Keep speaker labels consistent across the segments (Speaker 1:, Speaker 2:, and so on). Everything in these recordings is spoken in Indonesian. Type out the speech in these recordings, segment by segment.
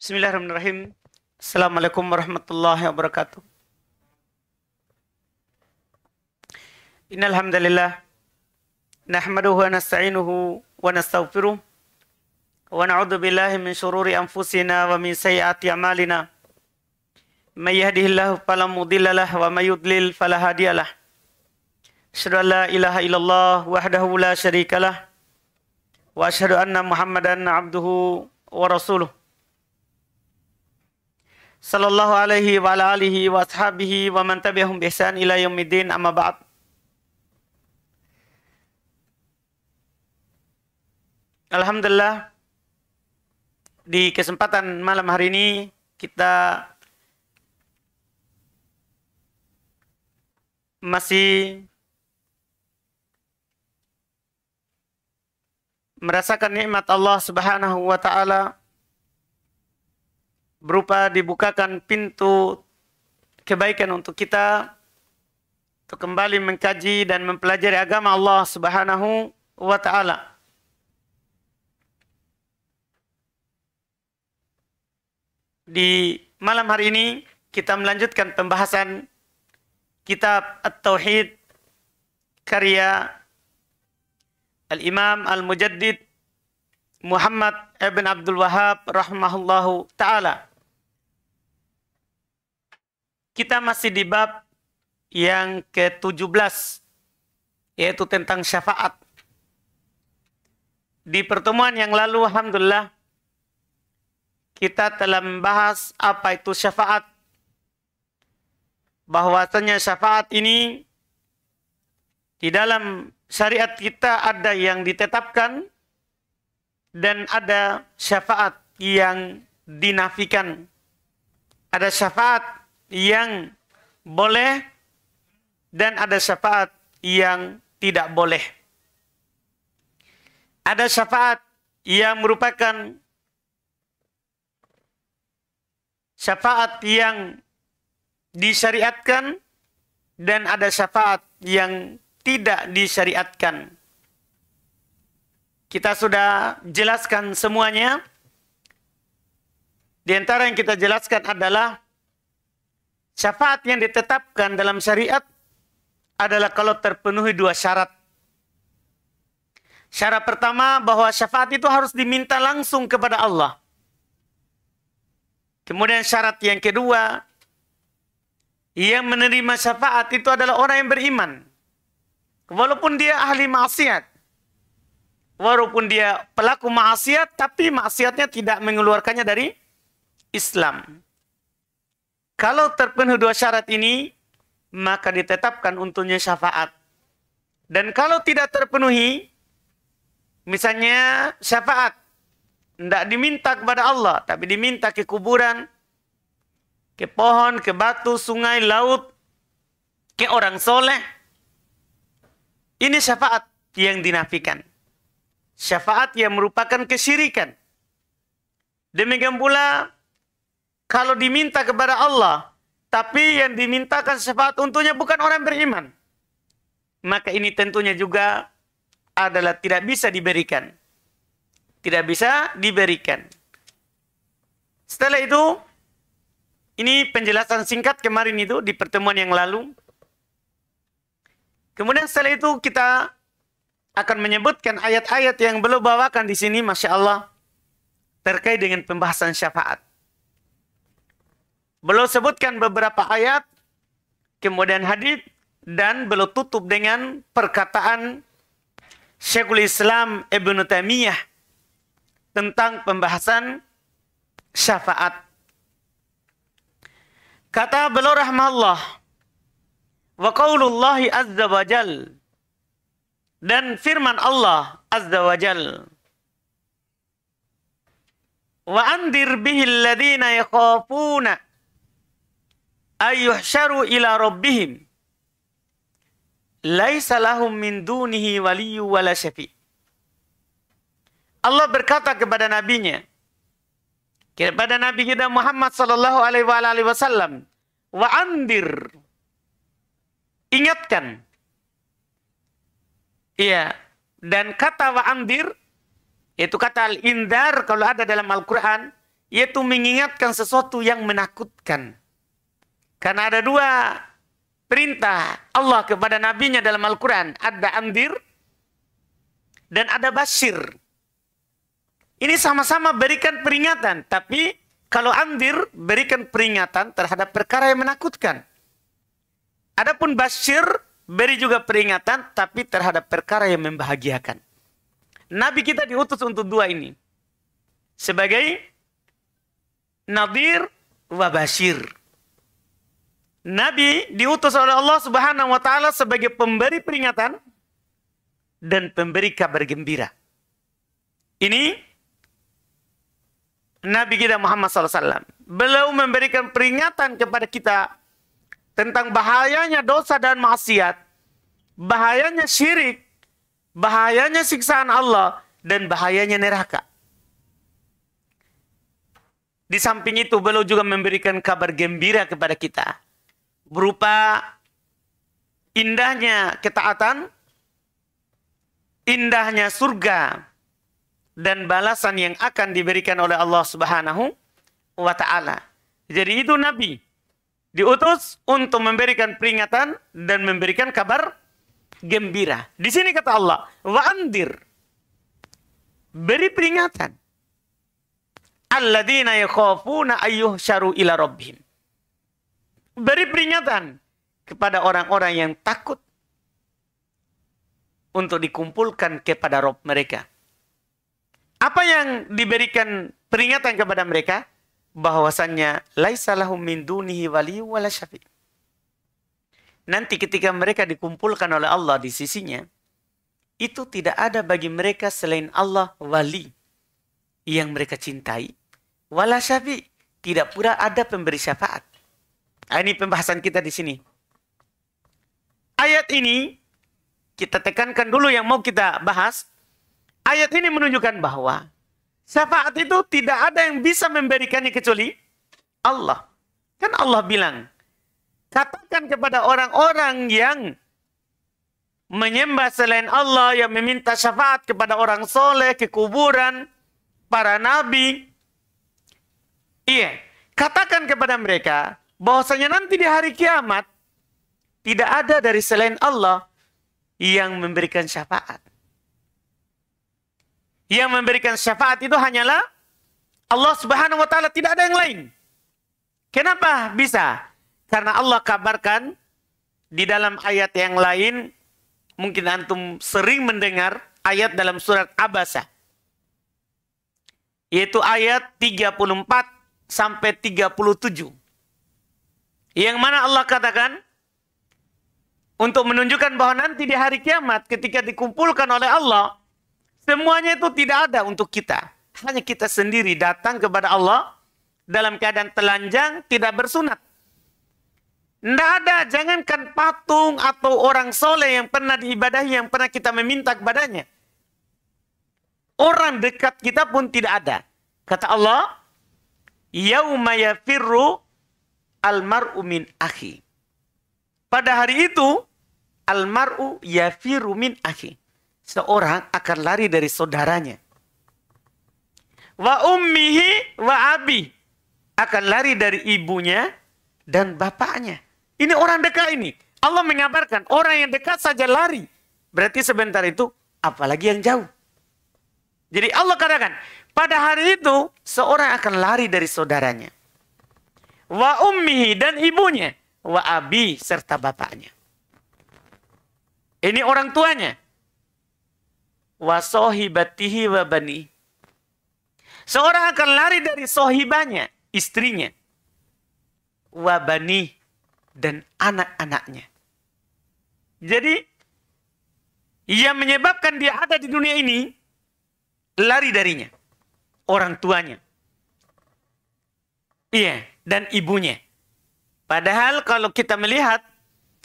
Speaker 1: Bismillahirrahmanirrahim. Assalamualaikum warahmatullahi wabarakatuh. Innal hamdalillah nahmaduhu wa nasta'inuhu wa nastaghfiruh wa na'udzu billahi min shururi anfusina wa min sayyiati a'malina. May yahdihillahu fala mudilla lahu wa may yudlil fala hadiya lahu. Asyhadu an la ilaha illallah wahdahu la syarika wa asyhadu anna Muhammadan 'abduhu wa rasuluh sallallahu alaihi wa ala alihi wa ashabihi wa man tabi'ahum bi ihsan ila yaumiddin amma ba'd Alhamdulillah di kesempatan malam hari ini kita masih merasakan nikmat Allah Subhanahu wa taala berupa dibukakan pintu kebaikan untuk kita untuk kembali mengkaji dan mempelajari agama Allah Subhanahu wa taala. Di malam hari ini kita melanjutkan pembahasan kitab At-Tauhid karya Al-Imam Al-Mujaddid Muhammad ibn Abdul Wahab rahimahullahu taala. Kita masih di bab yang ke-17 yaitu tentang syafaat. Di pertemuan yang lalu alhamdulillah kita telah membahas apa itu syafaat. Bahwasanya syafaat ini di dalam syariat kita ada yang ditetapkan dan ada syafaat yang dinafikan. Ada syafaat yang boleh dan ada syafaat yang tidak boleh. Ada syafaat yang merupakan syafaat yang disyariatkan dan ada syafaat yang tidak disyariatkan. Kita sudah jelaskan semuanya. Di antara yang kita jelaskan adalah Syafaat yang ditetapkan dalam syariat adalah kalau terpenuhi dua syarat. Syarat pertama bahwa syafaat itu harus diminta langsung kepada Allah. Kemudian syarat yang kedua, yang menerima syafaat itu adalah orang yang beriman. Walaupun dia ahli maksiat. Walaupun dia pelaku maksiat, tapi maksiatnya tidak mengeluarkannya dari Islam. Kalau terpenuhi dua syarat ini, maka ditetapkan untungnya syafaat. Dan kalau tidak terpenuhi, misalnya syafaat, tidak diminta kepada Allah, tapi diminta ke kuburan, ke pohon, ke batu, sungai, laut, ke orang soleh. Ini syafaat yang dinafikan. Syafaat yang merupakan kesyirikan. Demikian pula kalau diminta kepada Allah, tapi yang dimintakan syafaat untungnya bukan orang beriman. Maka ini tentunya juga adalah tidak bisa diberikan. Tidak bisa diberikan. Setelah itu, ini penjelasan singkat kemarin itu di pertemuan yang lalu. Kemudian setelah itu kita akan menyebutkan ayat-ayat yang belum bawakan di sini, Masya Allah, terkait dengan pembahasan syafaat. Belum sebutkan beberapa ayat, kemudian hadis dan belum tutup dengan perkataan Syekhul Islam Ibn Taimiyah tentang pembahasan syafaat. Kata beliau rahmallah wa azza wa jal dan firman Allah azza wa jal wa andir bihi alladhina yakhafuna ayyuhsyaru ila rabbihim laisa lahum min dunihi waliyyu wala syafi. Allah berkata kepada nabinya kepada nabi kita Muhammad sallallahu alaihi wasallam wa andir ingatkan iya dan kata wa andir yaitu kata al-indar kalau ada dalam Al-Qur'an yaitu mengingatkan sesuatu yang menakutkan karena ada dua perintah Allah kepada nabinya dalam Al-Quran. Ada amdir dan ada basir. Ini sama-sama berikan peringatan. Tapi kalau amdir berikan peringatan terhadap perkara yang menakutkan. Adapun basir beri juga peringatan tapi terhadap perkara yang membahagiakan. Nabi kita diutus untuk dua ini. Sebagai nadir wa basir Nabi diutus oleh Allah Subhanahu wa taala sebagai pemberi peringatan dan pemberi kabar gembira. Ini Nabi kita Muhammad SAW. Beliau memberikan peringatan kepada kita tentang bahayanya dosa dan maksiat, bahayanya syirik, bahayanya siksaan Allah, dan bahayanya neraka. Di samping itu beliau juga memberikan kabar gembira kepada kita berupa indahnya ketaatan, indahnya surga dan balasan yang akan diberikan oleh Allah Subhanahu wa taala. Jadi itu nabi diutus untuk memberikan peringatan dan memberikan kabar gembira. Di sini kata Allah, wa andir. Beri peringatan. Alladzina yakhafuna syaru ila rabbihim beri peringatan kepada orang-orang yang takut untuk dikumpulkan kepada Rob mereka. Apa yang diberikan peringatan kepada mereka? Bahwasannya laisalahum min dunihi wali wala syafi. Nanti ketika mereka dikumpulkan oleh Allah di sisinya, itu tidak ada bagi mereka selain Allah wali yang mereka cintai. Wala syafi, tidak pura ada pemberi syafaat. Ah, ini pembahasan kita di sini. Ayat ini kita tekankan dulu yang mau kita bahas. Ayat ini menunjukkan bahwa syafaat itu tidak ada yang bisa memberikannya kecuali Allah. Kan Allah bilang, katakan kepada orang-orang yang menyembah selain Allah, yang meminta syafaat kepada orang soleh, kekuburan para nabi. Iya, katakan kepada mereka, bahwasanya nanti di hari kiamat tidak ada dari selain Allah yang memberikan syafaat. Yang memberikan syafaat itu hanyalah Allah Subhanahu wa taala, tidak ada yang lain. Kenapa bisa? Karena Allah kabarkan di dalam ayat yang lain mungkin antum sering mendengar ayat dalam surat Abasa. Yaitu ayat 34 sampai 37. Yang mana Allah katakan untuk menunjukkan bahwa nanti di hari kiamat ketika dikumpulkan oleh Allah semuanya itu tidak ada untuk kita. Hanya kita sendiri datang kepada Allah dalam keadaan telanjang, tidak bersunat. Tidak ada, jangankan patung atau orang soleh yang pernah diibadahi, yang pernah kita meminta kepadanya. Orang dekat kita pun tidak ada. Kata Allah, Yauma yafirru almar'u min ahi. Pada hari itu almar'u yafiru min ahi. Seorang akan lari dari saudaranya. Wa ummihi wa abi akan lari dari ibunya dan bapaknya. Ini orang dekat ini. Allah mengabarkan orang yang dekat saja lari. Berarti sebentar itu apalagi yang jauh. Jadi Allah katakan pada hari itu seorang akan lari dari saudaranya wa ummihi dan ibunya, wa abi serta bapaknya. Ini orang tuanya. Wa sohibatihi wa bani. Seorang akan lari dari sohibanya, istrinya. Wa bani dan anak-anaknya. Jadi yang menyebabkan dia ada di dunia ini lari darinya orang tuanya Iya, dan ibunya. Padahal kalau kita melihat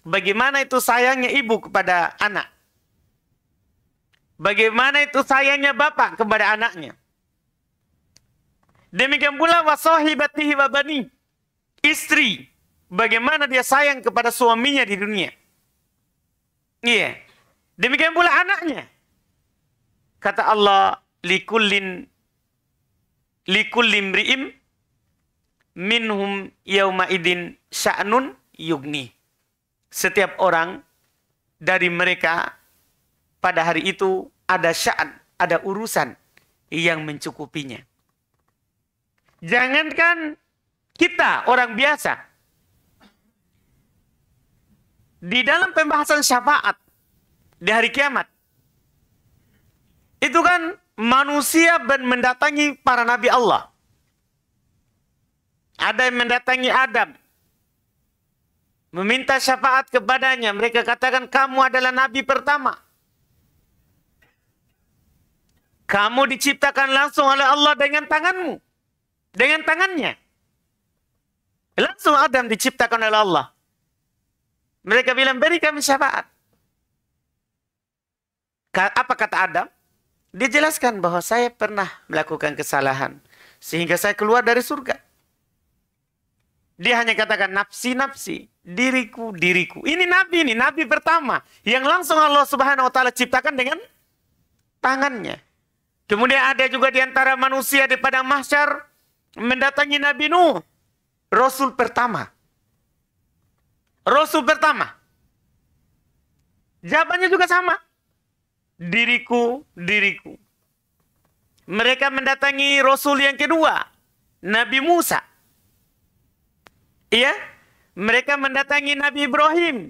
Speaker 1: bagaimana itu sayangnya ibu kepada anak. Bagaimana itu sayangnya bapak kepada anaknya. Demikian pula batihi wabani. Istri. Bagaimana dia sayang kepada suaminya di dunia. Iya. Demikian pula anaknya. Kata Allah, likullin ri'im minhum yauma idin sya'nun yugni. Setiap orang dari mereka pada hari itu ada sya'an, ada urusan yang mencukupinya. Jangankan kita orang biasa. Di dalam pembahasan syafaat di hari kiamat. Itu kan manusia mendatangi para nabi Allah ada yang mendatangi Adam. Meminta syafaat kepadanya. Mereka katakan kamu adalah nabi pertama. Kamu diciptakan langsung oleh Allah dengan tanganmu. Dengan tangannya. Langsung Adam diciptakan oleh Allah. Mereka bilang, beri kami syafaat. Apa kata Adam? dijelaskan bahwa saya pernah melakukan kesalahan. Sehingga saya keluar dari surga. Dia hanya katakan nafsi nafsi, diriku diriku. Ini nabi ini, nabi pertama yang langsung Allah Subhanahu wa taala ciptakan dengan tangannya. Kemudian ada juga di antara manusia di padang mahsyar mendatangi Nabi Nuh, rasul pertama. Rasul pertama. Jawabannya juga sama. Diriku, diriku. Mereka mendatangi rasul yang kedua, Nabi Musa. Iya? Mereka mendatangi Nabi Ibrahim.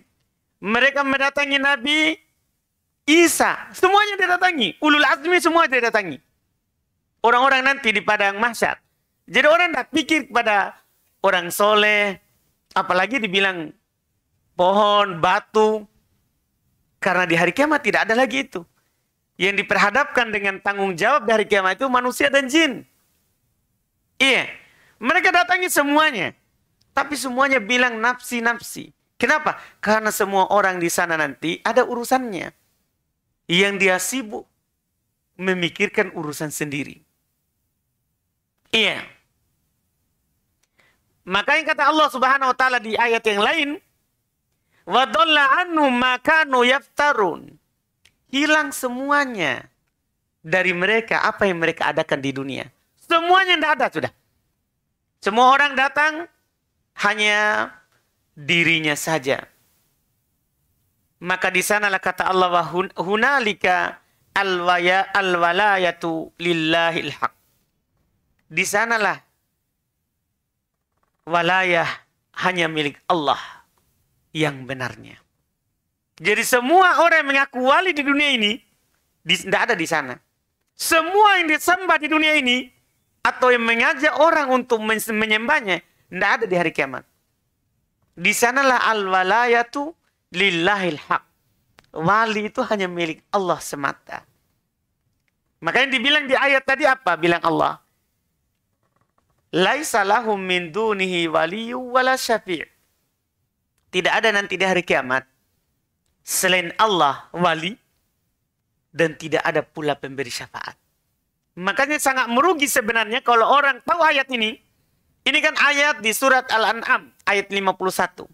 Speaker 1: Mereka mendatangi Nabi Isa. Semuanya didatangi. Ulul azmi semua didatangi. Orang-orang nanti di padang mahsyar. Jadi orang tidak pikir kepada orang soleh. Apalagi dibilang pohon, batu. Karena di hari kiamat tidak ada lagi itu. Yang diperhadapkan dengan tanggung jawab dari kiamat itu manusia dan jin. Iya. Mereka datangi semuanya. Tapi semuanya bilang nafsi-nafsi. Kenapa? Karena semua orang di sana nanti ada urusannya. Yang dia sibuk memikirkan urusan sendiri. Iya. Maka yang kata Allah Subhanahu wa taala di ayat yang lain, wa annu makanu yaftarun. Hilang semuanya dari mereka apa yang mereka adakan di dunia. Semuanya tidak ada sudah. Semua orang datang hanya dirinya saja. Maka di sanalah kata Allah wa hunalika alwaya alwalayatu lillahil haq. Di sanalah walayah hanya milik Allah yang benarnya. Jadi semua orang yang mengaku wali di dunia ini tidak ada di sana. Semua yang disembah di dunia ini atau yang mengajak orang untuk menyembahnya tidak ada di hari kiamat. Di sanalah al-walayatu lillahil haq. Wali itu hanya milik Allah semata. Makanya dibilang di ayat tadi apa? Bilang Allah. Laisa lahum min dunihi waliyu wala syafi' tidak ada nanti di hari kiamat selain Allah wali dan tidak ada pula pemberi syafaat. Makanya sangat merugi sebenarnya kalau orang tahu ayat ini ini kan ayat di surat Al-An'am ayat 51.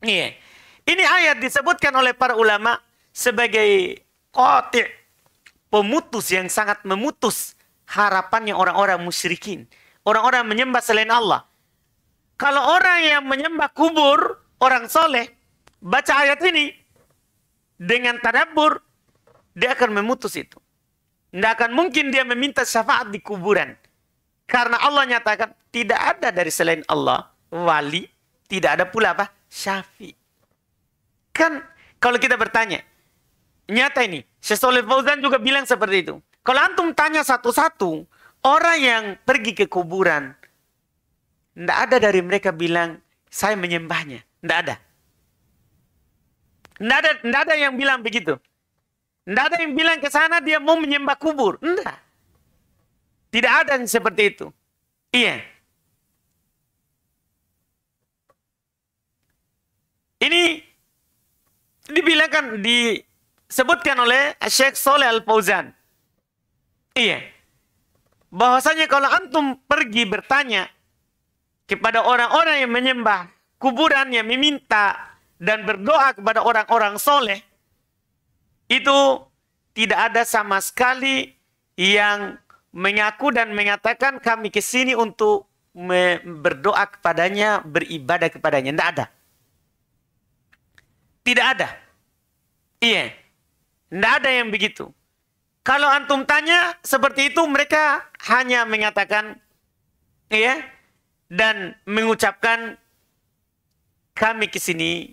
Speaker 1: Iya. Ini ayat disebutkan oleh para ulama sebagai qati' pemutus yang sangat memutus harapannya orang-orang musyrikin. Orang-orang menyembah selain Allah. Kalau orang yang menyembah kubur, orang soleh, baca ayat ini dengan tadabbur, dia akan memutus itu. Tidak akan mungkin dia meminta syafaat di kuburan. Karena Allah nyatakan tidak ada dari selain Allah wali, tidak ada pula apa? Syafi. Kan kalau kita bertanya, nyata ini, Syekh Fauzan juga bilang seperti itu. Kalau antum tanya satu-satu, orang yang pergi ke kuburan, tidak ada dari mereka bilang, saya menyembahnya. Tidak ada. Tidak ada, ada yang bilang begitu. Tidak ada yang bilang ke sana dia mau menyembah kubur. Tidak. Tidak ada yang seperti itu. Iya. Ini dibilangkan disebutkan oleh Syekh Soleh Al Fauzan. Iya. Bahwasanya kalau antum pergi bertanya kepada orang-orang yang menyembah kuburan yang meminta dan berdoa kepada orang-orang soleh itu tidak ada sama sekali yang mengaku dan mengatakan kami ke sini untuk berdoa kepadanya, beribadah kepadanya. Tidak ada. Tidak ada. Iya. Tidak ada yang begitu. Kalau antum tanya seperti itu, mereka hanya mengatakan, iya, dan mengucapkan kami ke sini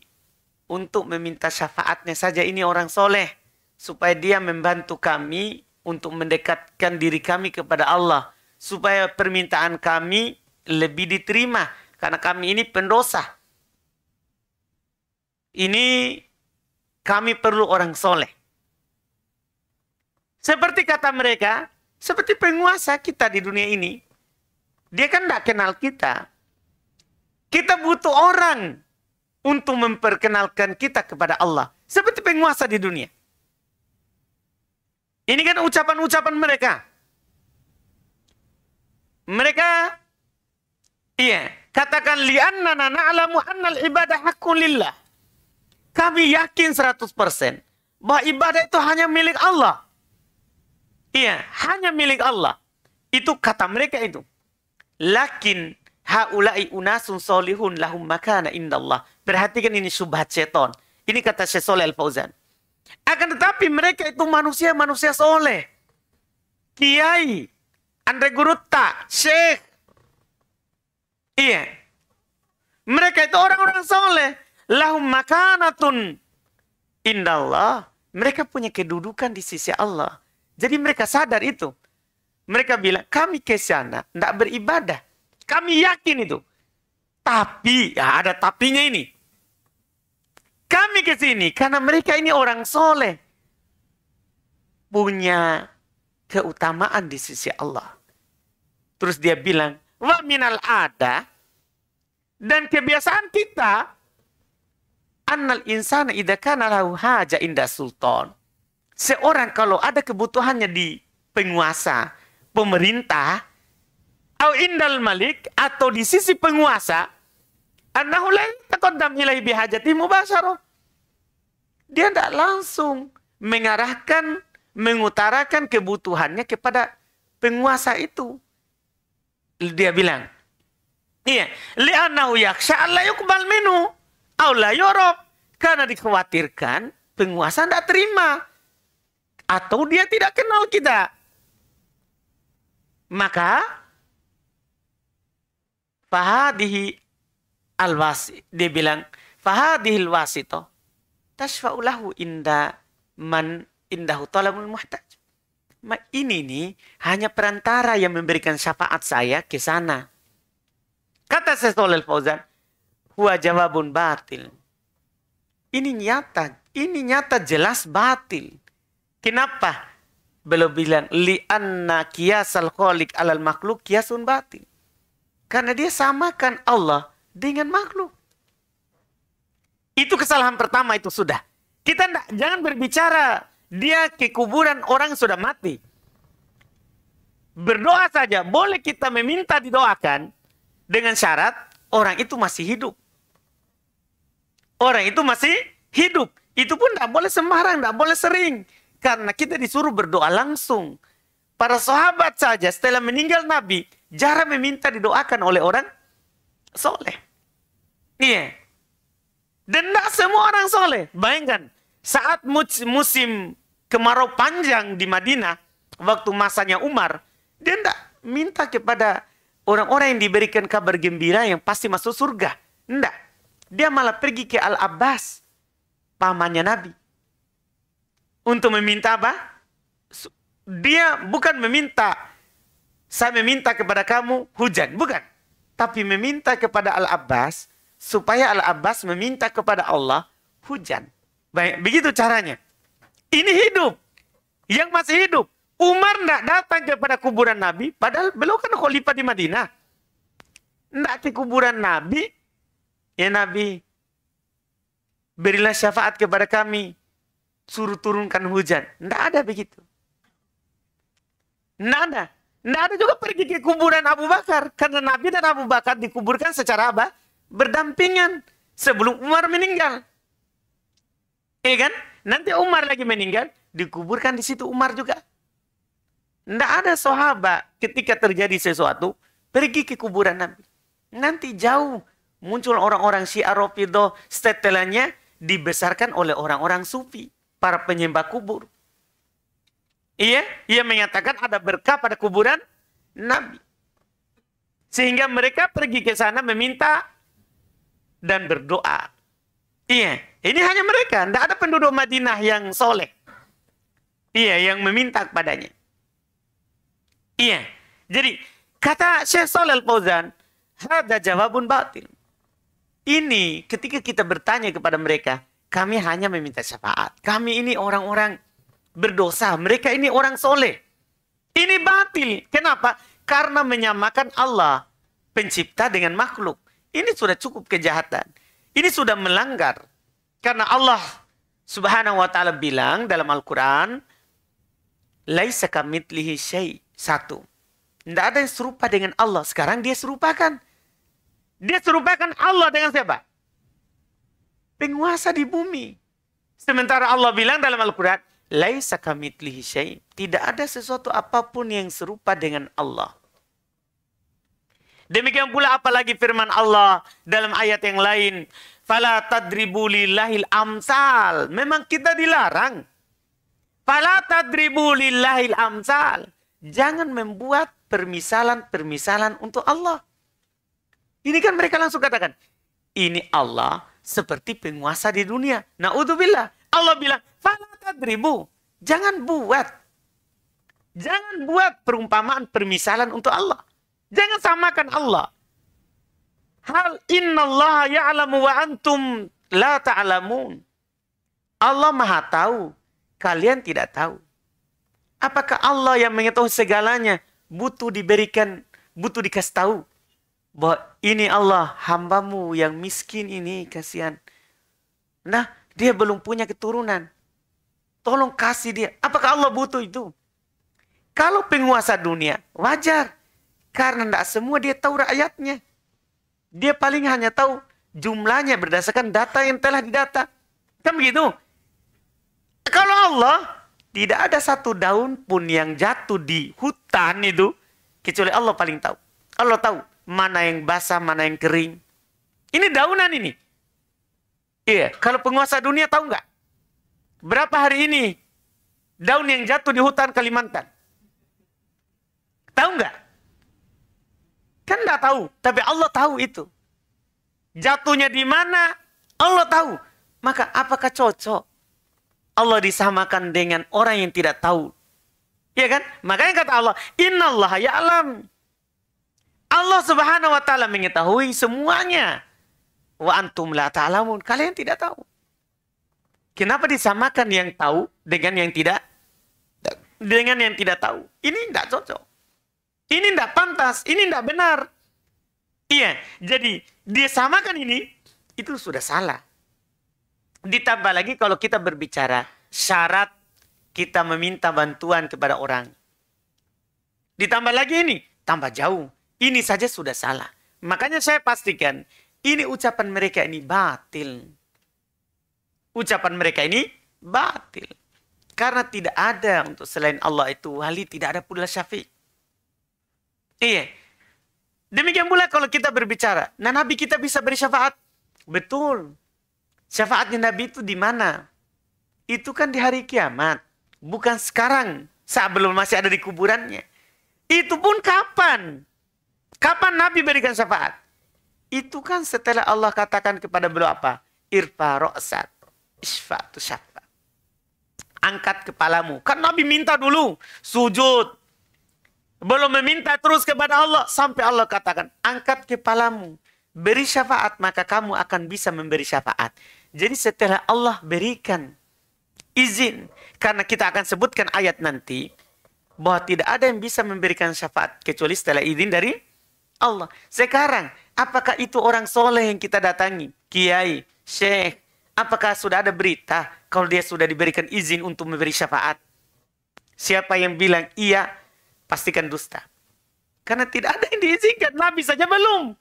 Speaker 1: untuk meminta syafaatnya saja ini orang soleh supaya dia membantu kami untuk mendekatkan diri kami kepada Allah supaya permintaan kami lebih diterima karena kami ini pendosa. Ini kami perlu orang soleh. Seperti kata mereka, seperti penguasa kita di dunia ini. Dia kan tidak kenal kita. Kita butuh orang untuk memperkenalkan kita kepada Allah. Seperti penguasa di dunia. Ini kan ucapan-ucapan mereka. Mereka iya, katakan li'annana na'lamu annal ibadah hakun lillah. Kami yakin 100% bahwa ibadah itu hanya milik Allah. Iya, hanya milik Allah. Itu kata mereka itu. Lakin haulai unasun solihun lahum makana Allah. Perhatikan ini subhat seton. Ini kata Syekh Soleh fauzan akan tetapi mereka itu manusia-manusia soleh. Kiai, Andre Gurutta, Sheikh, Iya. Mereka itu orang-orang soleh. Lahum makanatun indallah. Mereka punya kedudukan di sisi Allah. Jadi mereka sadar itu. Mereka bilang, kami ke sana, tidak beribadah. Kami yakin itu. Tapi, ya ada tapinya ini. Kami ke sini karena mereka ini orang soleh. Punya keutamaan di sisi Allah. Terus dia bilang, wa minal ada dan kebiasaan kita annal insana idza kana lahu haja inda sultan. Seorang kalau ada kebutuhannya di penguasa, pemerintah, au indal malik atau di sisi penguasa, annahu la taqaddam ilaihi bihajati mubasyarah dia tidak langsung mengarahkan, mengutarakan kebutuhannya kepada penguasa itu. Dia bilang, iya, li'annahu yaksha Allah yukbal minu, Allah yorob. Karena dikhawatirkan penguasa tidak terima. Atau dia tidak kenal kita. Maka, fahadihi alwasi, Dia bilang, fahadihi alwasi toh tasfa'ulahu inda man indahu talabul muhtaj. Ini nih hanya perantara yang memberikan syafaat saya ke sana. Kata Syekh Fauzan, huwa jawabun batil. Ini nyata, ini nyata jelas batil. Kenapa? Beliau bilang, li'anna kiasal kholik alal makhluk kiasun batil. Karena dia samakan Allah dengan makhluk. Itu kesalahan pertama itu sudah. Kita enggak, jangan berbicara dia ke kuburan orang sudah mati. Berdoa saja, boleh kita meminta didoakan dengan syarat orang itu masih hidup. Orang itu masih hidup. Itu pun tidak boleh sembarang, tidak boleh sering. Karena kita disuruh berdoa langsung. Para sahabat saja setelah meninggal Nabi, jarang meminta didoakan oleh orang soleh. Iya. Dan tidak semua orang soleh. Bayangkan, saat musim kemarau panjang di Madinah, waktu masanya Umar, dia tidak minta kepada orang-orang yang diberikan kabar gembira yang pasti masuk surga. Tidak. Dia malah pergi ke Al-Abbas, pamannya Nabi. Untuk meminta apa? Dia bukan meminta, saya meminta kepada kamu hujan. Bukan. Tapi meminta kepada Al-Abbas, supaya Al-Abbas meminta kepada Allah hujan. Baik, begitu caranya. Ini hidup. Yang masih hidup. Umar tidak datang kepada kuburan Nabi, padahal beliau kan khalifah di Madinah. Tidak ke kuburan Nabi, ya Nabi, berilah syafaat kepada kami, suruh turunkan hujan. Tidak ada begitu. Tidak ada. Tidak ada juga pergi ke kuburan Abu Bakar. Karena Nabi dan Abu Bakar dikuburkan secara apa? berdampingan sebelum Umar meninggal. Iya kan? Nanti Umar lagi meninggal, dikuburkan di situ Umar juga. Tidak ada sahabat ketika terjadi sesuatu, pergi ke kuburan Nabi. Nanti jauh muncul orang-orang Syiah Rafidah setelannya dibesarkan oleh orang-orang sufi, para penyembah kubur. Iya, ia mengatakan ada berkah pada kuburan Nabi. Sehingga mereka pergi ke sana meminta dan berdoa. Iya, ini hanya mereka. Tidak ada penduduk Madinah yang soleh. Iya, yang meminta kepadanya. Iya, jadi kata Syekh Soleh al Fauzan, ada jawabun batil. Ini ketika kita bertanya kepada mereka, kami hanya meminta syafaat. Kami ini orang-orang berdosa. Mereka ini orang soleh. Ini batil. Kenapa? Karena menyamakan Allah pencipta dengan makhluk. Ini sudah cukup kejahatan. Ini sudah melanggar. Karena Allah subhanahu wa ta'ala bilang dalam Al-Quran, Laisa kamitlihi syai. Satu. Tidak ada yang serupa dengan Allah. Sekarang dia serupakan. Dia serupakan Allah dengan siapa? Penguasa di bumi. Sementara Allah bilang dalam Al-Quran, Laisa kamitlihi syai. Tidak ada sesuatu apapun yang serupa dengan Allah. Demikian pula apalagi firman Allah dalam ayat yang lain. Fala tadribu lillahil amsal. Memang kita dilarang. Fala tadribu lillahil amsal. Jangan membuat permisalan-permisalan untuk Allah. Ini kan mereka langsung katakan. Ini Allah seperti penguasa di dunia. Na'udzubillah. Allah bilang, Fala tadribu. Jangan buat. Jangan buat perumpamaan permisalan untuk Allah. Jangan samakan Allah. Hal innallaha ya'lamu wa antum la ta'lamun. Allah Maha tahu, kalian tidak tahu. Apakah Allah yang mengetahui segalanya butuh diberikan, butuh dikasih tahu bahwa ini Allah hambamu yang miskin ini kasihan. Nah, dia belum punya keturunan. Tolong kasih dia. Apakah Allah butuh itu? Kalau penguasa dunia, wajar. Karena tidak semua dia tahu rakyatnya. Dia paling hanya tahu jumlahnya berdasarkan data yang telah didata. Kan begitu? Kalau Allah, tidak ada satu daun pun yang jatuh di hutan itu. Kecuali Allah paling tahu. Allah tahu mana yang basah, mana yang kering. Ini daunan ini. Iya, kalau penguasa dunia tahu nggak? Berapa hari ini daun yang jatuh di hutan Kalimantan? Tahu nggak? Kan tidak tahu, tapi Allah tahu itu. Jatuhnya di mana? Allah tahu. Maka apakah cocok Allah disamakan dengan orang yang tidak tahu? Ya kan? Makanya kata Allah, ya Alam Allah Subhanahu wa taala mengetahui semuanya. Wa antum la ta'lamun. Kalian tidak tahu. Kenapa disamakan yang tahu dengan yang tidak dengan yang tidak tahu? Ini tidak cocok. Ini tidak pantas, ini tidak benar. Iya, jadi dia samakan ini, itu sudah salah. Ditambah lagi kalau kita berbicara syarat kita meminta bantuan kepada orang. Ditambah lagi ini, tambah jauh. Ini saja sudah salah. Makanya saya pastikan, ini ucapan mereka ini batil. Ucapan mereka ini batil. Karena tidak ada untuk selain Allah itu wali, tidak ada pula syafiq. Iya. Demikian pula kalau kita berbicara, nah Nabi kita bisa beri syafaat Betul. Syafaatnya Nabi itu di mana? Itu kan di hari kiamat. Bukan sekarang, saat belum masih ada di kuburannya. Itu pun kapan? Kapan Nabi berikan syafaat? Itu kan setelah Allah katakan kepada beliau apa? Irfa ro'sat, isfa syafaat. Angkat kepalamu. Kan Nabi minta dulu sujud, belum meminta terus kepada Allah. Sampai Allah katakan, angkat kepalamu. Beri syafaat, maka kamu akan bisa memberi syafaat. Jadi setelah Allah berikan izin. Karena kita akan sebutkan ayat nanti. Bahwa tidak ada yang bisa memberikan syafaat. Kecuali setelah izin dari Allah. Sekarang, apakah itu orang soleh yang kita datangi? Kiai, syekh, apakah sudah ada berita kalau dia sudah diberikan izin untuk memberi syafaat? Siapa yang bilang iya, pastikan dusta. Karena tidak ada yang diizinkan. Nabi saja belum.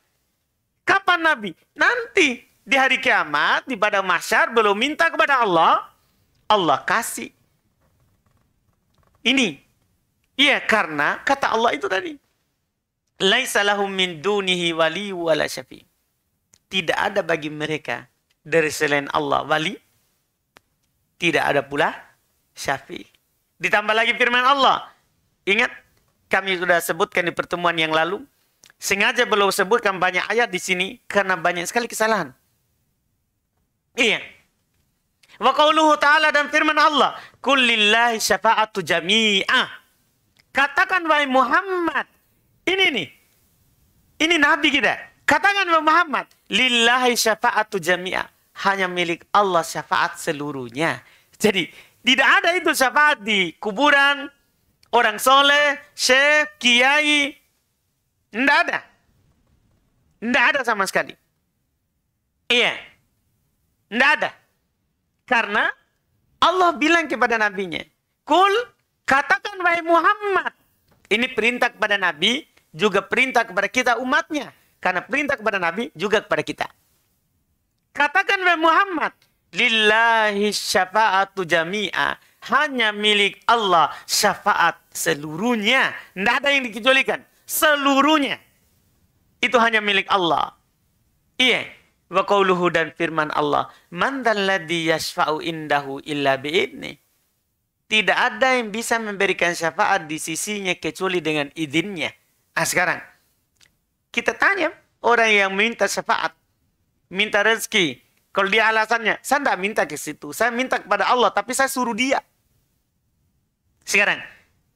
Speaker 1: Kapan Nabi? Nanti di hari kiamat, di padang masyar belum minta kepada Allah, Allah kasih. Ini. Iya, karena kata Allah itu tadi. Laisa lahum min dunihi wali wala syafi. Tidak ada bagi mereka dari selain Allah wali. Tidak ada pula syafi. Ditambah lagi firman Allah. Ingat kami sudah sebutkan di pertemuan yang lalu. Sengaja belum sebutkan banyak ayat di sini karena banyak sekali kesalahan. Iya. Wa qauluhu ta'ala dan firman Allah, "Kullillahi syafa'atu jami'ah." Katakan wahai Muhammad, ini nih. Ini nabi kita. Katakan wahai Muhammad, "Lillahi syafa'atu jami'ah." Hanya milik Allah syafaat seluruhnya. Jadi, tidak ada itu syafaat di kuburan, orang soleh, chef, kiai. Tidak ada. Tidak ada sama sekali. Iya. Tidak ada. Karena Allah bilang kepada nabinya, Kul, katakan wahai Muhammad. Ini perintah kepada Nabi, juga perintah kepada kita umatnya. Karena perintah kepada Nabi juga kepada kita. Katakan wahai Muhammad, Lillahi syafa'atu jami'a hanya milik Allah syafaat seluruhnya. Tidak ada yang dikecualikan. Seluruhnya. Itu hanya milik Allah. Iya. Wa qawluhu dan firman Allah. Man ladhi yashfa'u indahu illa bi'idni. Tidak ada yang bisa memberikan syafaat di sisinya kecuali dengan izinnya. Nah sekarang. Kita tanya orang yang minta syafaat. Minta rezeki. Kalau dia alasannya, saya tidak minta ke situ. Saya minta kepada Allah, tapi saya suruh dia. Sekarang,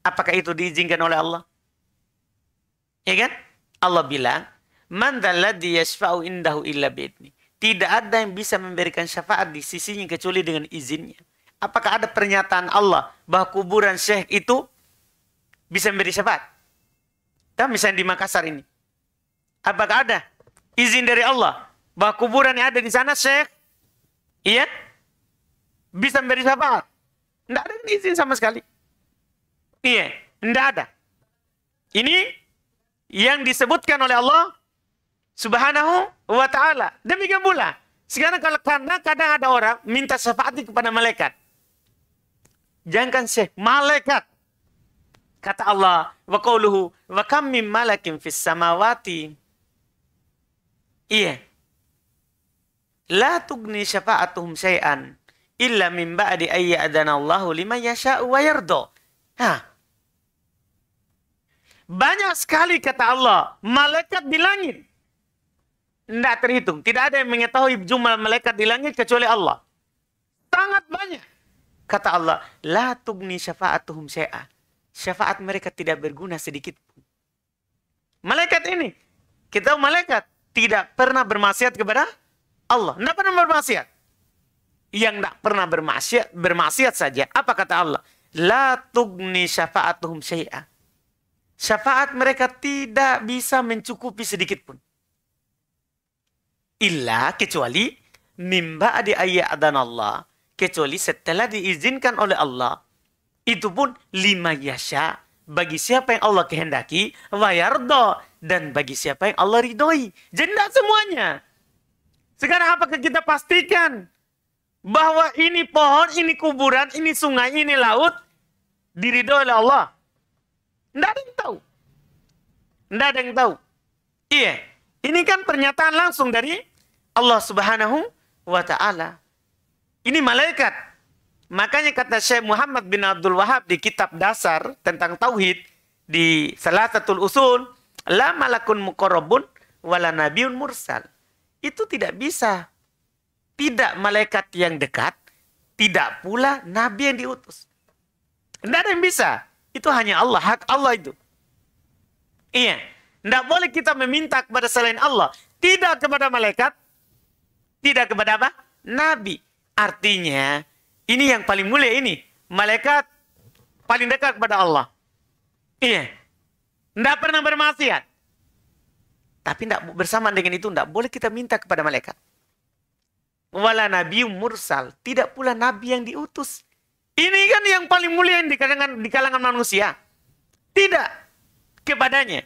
Speaker 1: apakah itu diizinkan oleh Allah? Ya kan? Allah bilang, Man indahu illa Tidak ada yang bisa memberikan syafaat di sisinya kecuali dengan izinnya. Apakah ada pernyataan Allah bahwa kuburan syekh itu bisa memberi syafaat? Tahu misalnya di Makassar ini. Apakah ada izin dari Allah bahwa kuburan yang ada di sana syekh? Iya? Bisa memberi syafaat? Tidak ada izin sama sekali. Iya, tidak ada. Ini yang disebutkan oleh Allah Subhanahu wa taala. Demikian pula. Sekarang kalau karena kadang ada orang minta syafaat kepada malaikat. Jangan sih malaikat. Kata Allah, wa qauluhu wa kam min malakin fis samawati. Iya. La tugni syafa'atuhum syai'an illa min ba'di ayya adana Allahu liman yasha'u wa yardo. Hah. Banyak sekali kata Allah, malaikat di langit. Tidak terhitung. Tidak ada yang mengetahui jumlah malaikat di langit kecuali Allah. Sangat banyak. Kata Allah, La tubni syafa'atuhum syai'ah. Syafaat mereka tidak berguna sedikit pun. Malaikat ini, kita malaikat tidak pernah bermaksiat kepada Allah. Tidak pernah bermaksiat. Yang tidak pernah bermaksiat, bermaksiat saja. Apa kata Allah? La tugni syafa'atuhum syai'a. Syafaat mereka tidak bisa mencukupi sedikit pun. Illa kecuali mimba di ayat dan Allah. Kecuali setelah diizinkan oleh Allah. Itu pun lima yasha. Bagi siapa yang Allah kehendaki. Wayardo. Dan bagi siapa yang Allah ridhoi. Jadi tidak semuanya. Sekarang apakah kita pastikan bahwa ini pohon, ini kuburan, ini sungai, ini laut diridhoi oleh Allah. Tidak ada yang tahu. Tidak ada yang tahu. Iya. Ini kan pernyataan langsung dari Allah Subhanahu wa taala. Ini malaikat. Makanya kata Syekh Muhammad bin Abdul Wahab di kitab dasar tentang tauhid di salah satu Usul, la malakun muqarrabun wala nabiun mursal. Itu tidak bisa tidak malaikat yang dekat, tidak pula nabi yang diutus. Tidak ada yang bisa. Itu hanya Allah, hak Allah itu. Iya. Tidak boleh kita meminta kepada selain Allah. Tidak kepada malaikat. Tidak kepada apa? Nabi. Artinya, ini yang paling mulia ini. Malaikat paling dekat kepada Allah. Iya. Tidak pernah bermaksiat. Tapi tidak bersamaan dengan itu, tidak boleh kita minta kepada malaikat wala nabi mursal, tidak pula nabi yang diutus. Ini kan yang paling mulia yang di kalangan, di kalangan manusia. Tidak kepadanya.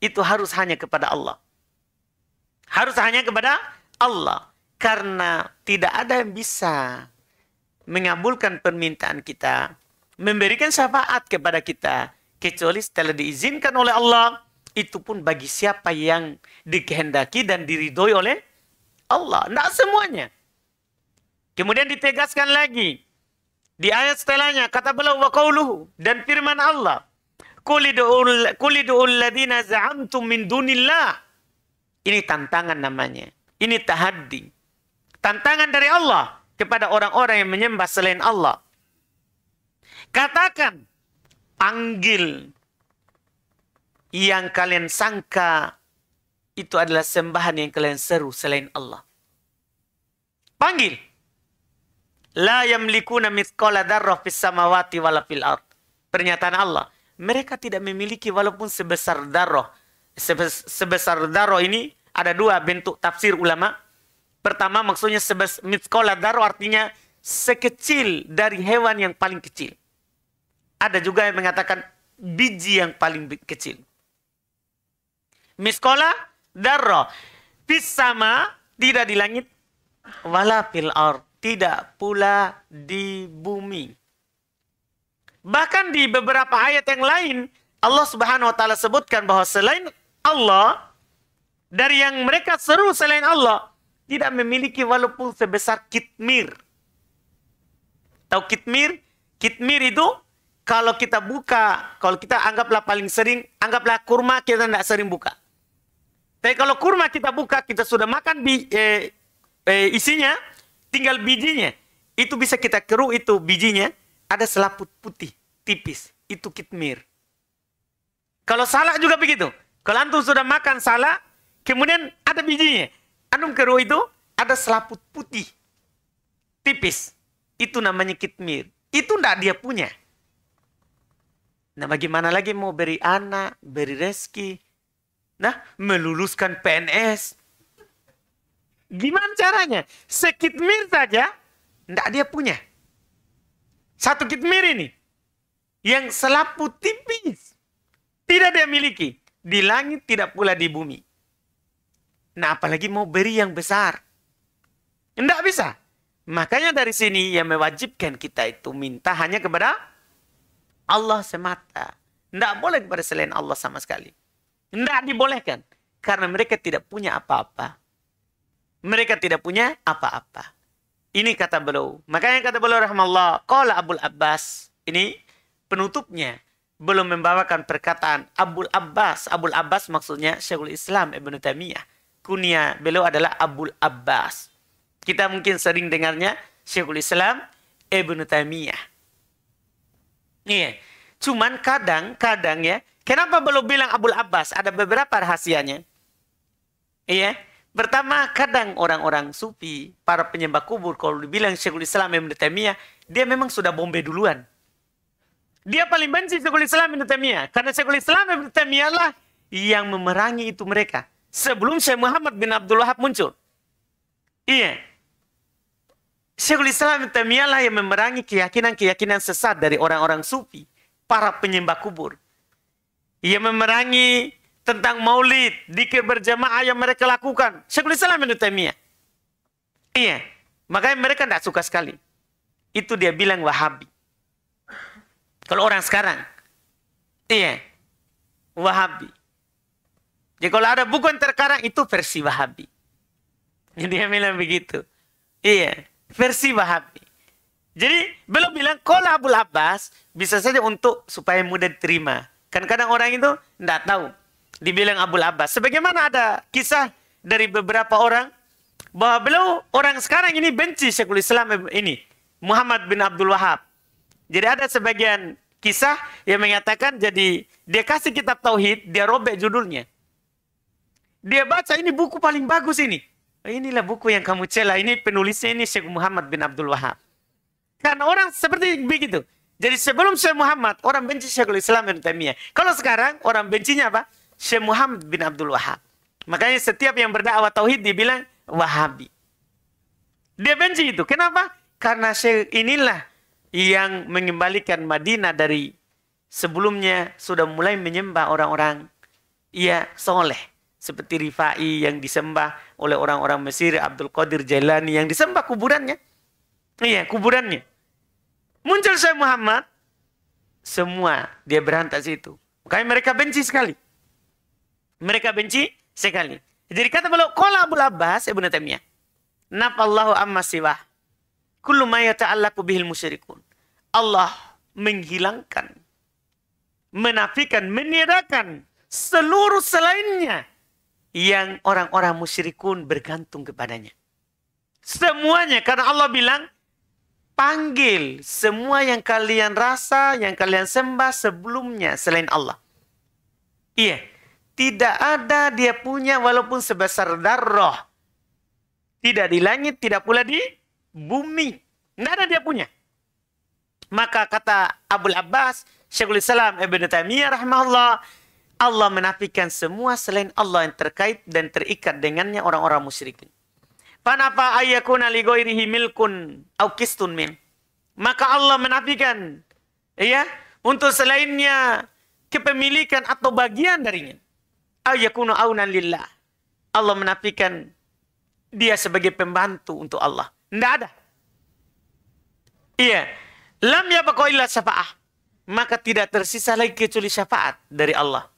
Speaker 1: Itu harus hanya kepada Allah. Harus hanya kepada Allah. Karena tidak ada yang bisa mengabulkan permintaan kita. Memberikan syafaat kepada kita. Kecuali setelah diizinkan oleh Allah. Itu pun bagi siapa yang dikehendaki dan diridhoi oleh Allah. Tidak semuanya. Kemudian ditegaskan lagi di ayat setelahnya kata beliau wa qauluhu dan firman Allah kulidul ladina za'amtum min dunillah. Ini tantangan namanya. Ini tahaddi. Tantangan dari Allah kepada orang-orang yang menyembah selain Allah. Katakan, panggil yang kalian sangka itu adalah sembahan yang kalian seru selain Allah. Panggil. La yamlikuna mithqala dzarrah fis samawati wala fil ard. Pernyataan Allah, mereka tidak memiliki walaupun sebesar darah. Sebesar darah ini ada dua bentuk tafsir ulama. Pertama maksudnya sebes mitkola darah artinya sekecil dari hewan yang paling kecil. Ada juga yang mengatakan biji yang paling kecil. Miskola darro Bis sama tidak di langit. Wala fil ard tidak pula di bumi. Bahkan di beberapa ayat yang lain, Allah Subhanahu wa taala sebutkan bahwa selain Allah dari yang mereka seru selain Allah tidak memiliki walaupun sebesar kitmir. Tahu kitmir? Kitmir itu kalau kita buka, kalau kita anggaplah paling sering, anggaplah kurma kita tidak sering buka. Tapi kalau kurma kita buka, kita sudah makan eh, eh, isinya, Tinggal bijinya. Itu bisa kita keruh itu bijinya. Ada selaput putih, tipis. Itu kitmir. Kalau salah juga begitu. Kalau antum sudah makan salah kemudian ada bijinya. Antum keruh itu, ada selaput putih. Tipis. Itu namanya kitmir. Itu ndak dia punya. Nah bagaimana lagi mau beri anak, beri rezeki. Nah meluluskan PNS. Gimana caranya? Sekitmir saja, tidak dia punya. Satu kitmir ini. Yang selaput tipis. Tidak dia miliki. Di langit tidak pula di bumi. Nah apalagi mau beri yang besar. Tidak bisa. Makanya dari sini yang mewajibkan kita itu minta hanya kepada Allah semata. Tidak boleh kepada selain Allah sama sekali. Tidak dibolehkan. Karena mereka tidak punya apa-apa mereka tidak punya apa-apa. Ini kata beliau. Makanya kata beliau rahmallah, qala Abdul Abbas. Ini penutupnya belum membawakan perkataan Abdul Abbas. Abdul Abbas maksudnya Syekhul Islam Ibn Taimiyah. Kunia beliau adalah Abdul Abbas. Kita mungkin sering dengarnya Syekhul Islam Ibn Taimiyah. Iya. Cuman kadang-kadang ya, kenapa beliau bilang Abdul Abbas? Ada beberapa rahasianya. Iya. Pertama, kadang orang-orang sufi, para penyembah kubur, kalau dibilang Syekhul Islam Ibn Taimiyah, dia memang sudah bombe duluan. Dia paling benci Syekhul Islam Ibn Taimiyah. Karena Syekhul Islam Ibn Taimiyah lah yang memerangi itu mereka. Sebelum Syekh Muhammad bin Abdul Wahab muncul. Iya. Syekhul Islam Ibn Taimiyah lah yang memerangi keyakinan-keyakinan sesat dari orang-orang sufi, para penyembah kubur. Ia memerangi tentang maulid, dikir berjamaah yang mereka lakukan. Syekhul Islam Ibn Taimiyah. Iya. Makanya mereka tidak suka sekali. Itu dia bilang Wahabi. Kalau orang sekarang. Iya. Wahabi. Jadi kalau ada buku yang terkarang itu versi Wahabi. Jadi dia bilang begitu. Iya. Versi Wahabi. Jadi belum bilang kalau Abu Abbas bisa saja untuk supaya mudah diterima. Kan kadang orang itu tidak tahu dibilang Abu Abbas. Sebagaimana ada kisah dari beberapa orang bahwa beliau orang sekarang ini benci Syekhul Islam ini Muhammad bin Abdul Wahab. Jadi ada sebagian kisah yang mengatakan jadi dia kasih kitab tauhid, dia robek judulnya. Dia baca ini buku paling bagus ini. Inilah buku yang kamu cela. Ini penulisnya ini Syekh Muhammad bin Abdul Wahab. Karena orang seperti begitu. Jadi sebelum Syekh Muhammad, orang benci Syekhul Islam dan Kalau sekarang orang bencinya apa? Syekh Muhammad bin Abdul Wahab. Makanya setiap yang berdakwah tauhid dibilang Wahabi. Dia benci itu. Kenapa? Karena Syekh inilah yang mengembalikan Madinah dari sebelumnya sudah mulai menyembah orang-orang ya soleh seperti Rifai yang disembah oleh orang-orang Mesir, Abdul Qadir Jailani yang disembah kuburannya. Iya, kuburannya. Muncul Syekh Muhammad, semua dia berantas itu. Makanya mereka benci sekali. Mereka benci sekali. Jadi kata beliau, Qala Abu Abbas Ibnu Taimiyah. Nafallahu amma siwah. Kullu ma yata'allaqu bihil musyrikun. Allah menghilangkan, menafikan, meniadakan seluruh selainnya yang orang-orang musyrikun bergantung kepadanya. Semuanya karena Allah bilang panggil semua yang kalian rasa, yang kalian sembah sebelumnya selain Allah. Iya, tidak ada dia punya walaupun sebesar darah. Tidak di langit, tidak pula di bumi. Tidak ada dia punya. Maka kata Abu Abbas, Syekhul Islam Ibn Taymiyyah rahimahullah, Allah menafikan semua selain Allah yang terkait dan terikat dengannya orang-orang musyrikin. Panapa ayakuna ligoirihi milkun au kistun min. Maka Allah menafikan ya untuk selainnya kepemilikan atau bagian darinya ayakunu aunan lillah. Allah menafikan dia sebagai pembantu untuk Allah. Tidak ada. Iya. Lam ya illa syafa'ah. Maka tidak tersisa lagi kecuali syafaat dari Allah.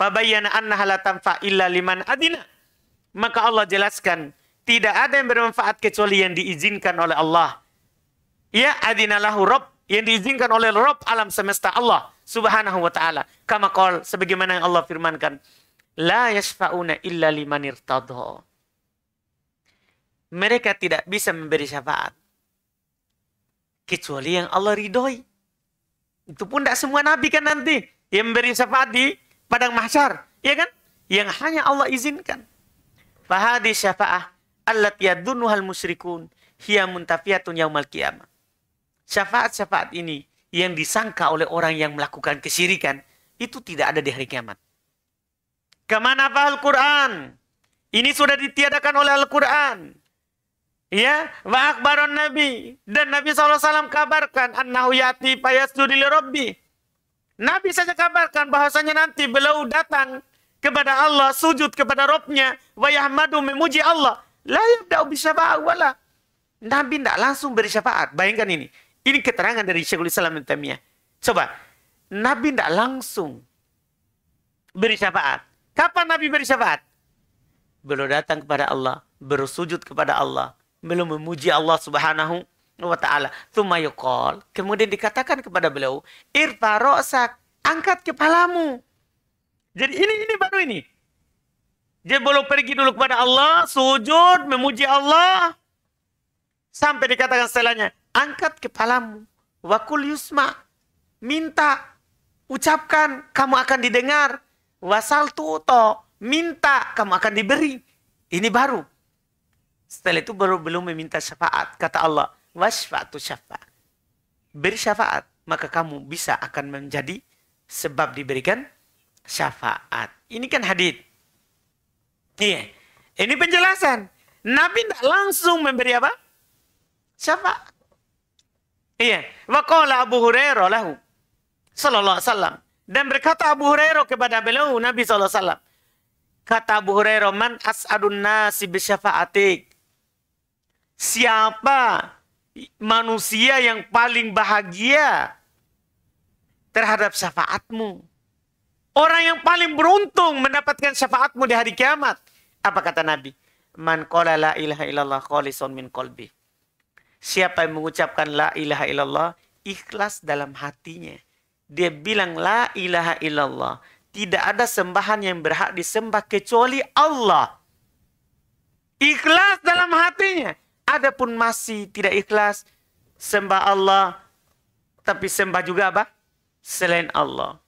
Speaker 1: Pabayana anna la tanfa illa liman adina. Maka Allah jelaskan, tidak ada yang bermanfaat kecuali yang diizinkan oleh Allah. Ya lahu rob. Yang diizinkan oleh rob alam semesta Allah subhanahu wa ta'ala. Kama sebagaimana yang Allah firmankan. La yashfa'una illa liman irtadho. Mereka tidak bisa memberi syafaat. Kecuali yang Allah ridhoi. Itu pun tidak semua nabi kan nanti. Yang memberi syafaat di padang mahsyar. Ya kan? Yang hanya Allah izinkan. Fahadi syafa'ah allat yadunuhal musyrikun hiya muntafiatun yaumal qiyamah. Syafaat-syafaat ini yang disangka oleh orang yang melakukan kesyirikan itu tidak ada di hari kiamat. Kemana Al Quran? Ini sudah ditiadakan oleh Al-Quran. Ya, wa akbaron Nabi dan Nabi SAW kabarkan annahu yati payasdudil Rabbi. Nabi saja kabarkan bahwasanya nanti beliau datang kepada Allah, sujud kepada Robnya, wa yahmadu memuji Allah. La yabda'u bisa wala. Nabi tidak langsung beri syafaat. Bayangkan ini. Ini keterangan dari Syekhul Islam Ibn Coba, Nabi tidak langsung beri syafaat. Kapan Nabi bersyafaat? Belum datang kepada Allah, bersujud kepada Allah, belum memuji Allah Subhanahu wa taala. Tsumma kemudian dikatakan kepada beliau, "Irfa ra'sak, angkat kepalamu." Jadi ini ini baru ini. Dia belum pergi dulu kepada Allah, sujud, memuji Allah. Sampai dikatakan setelahnya, angkat kepalamu. Wakul yusma. Minta, ucapkan, kamu akan didengar. Wasal tuto. Minta, kamu akan diberi. Ini baru. Setelah itu baru belum meminta syafaat. Kata Allah, wasfatu syafa'. Beri syafaat. Maka kamu bisa akan menjadi sebab diberikan syafaat. Ini kan hadit. Iya. Ini penjelasan. Nabi tidak langsung memberi apa? Syafaat. Iya. Waqala Abu Hurairah lahu. Sallallahu alaihi wasallam. Dan berkata Abu Hurairah kepada beliau Nabi SAW. Kata Abu Hurairah, Man as'adun nasi bisyafa'atik. Siapa manusia yang paling bahagia terhadap syafaatmu? Orang yang paling beruntung mendapatkan syafaatmu di hari kiamat. Apa kata Nabi? Man qala la ilaha illallah khalisun min kolbi. Siapa yang mengucapkan la ilaha illallah ikhlas dalam hatinya dia bilang la ilaha illallah. Tidak ada sembahan yang berhak disembah kecuali Allah. Ikhlas dalam hatinya. Adapun masih tidak ikhlas, sembah Allah, tapi sembah juga apa? Selain Allah.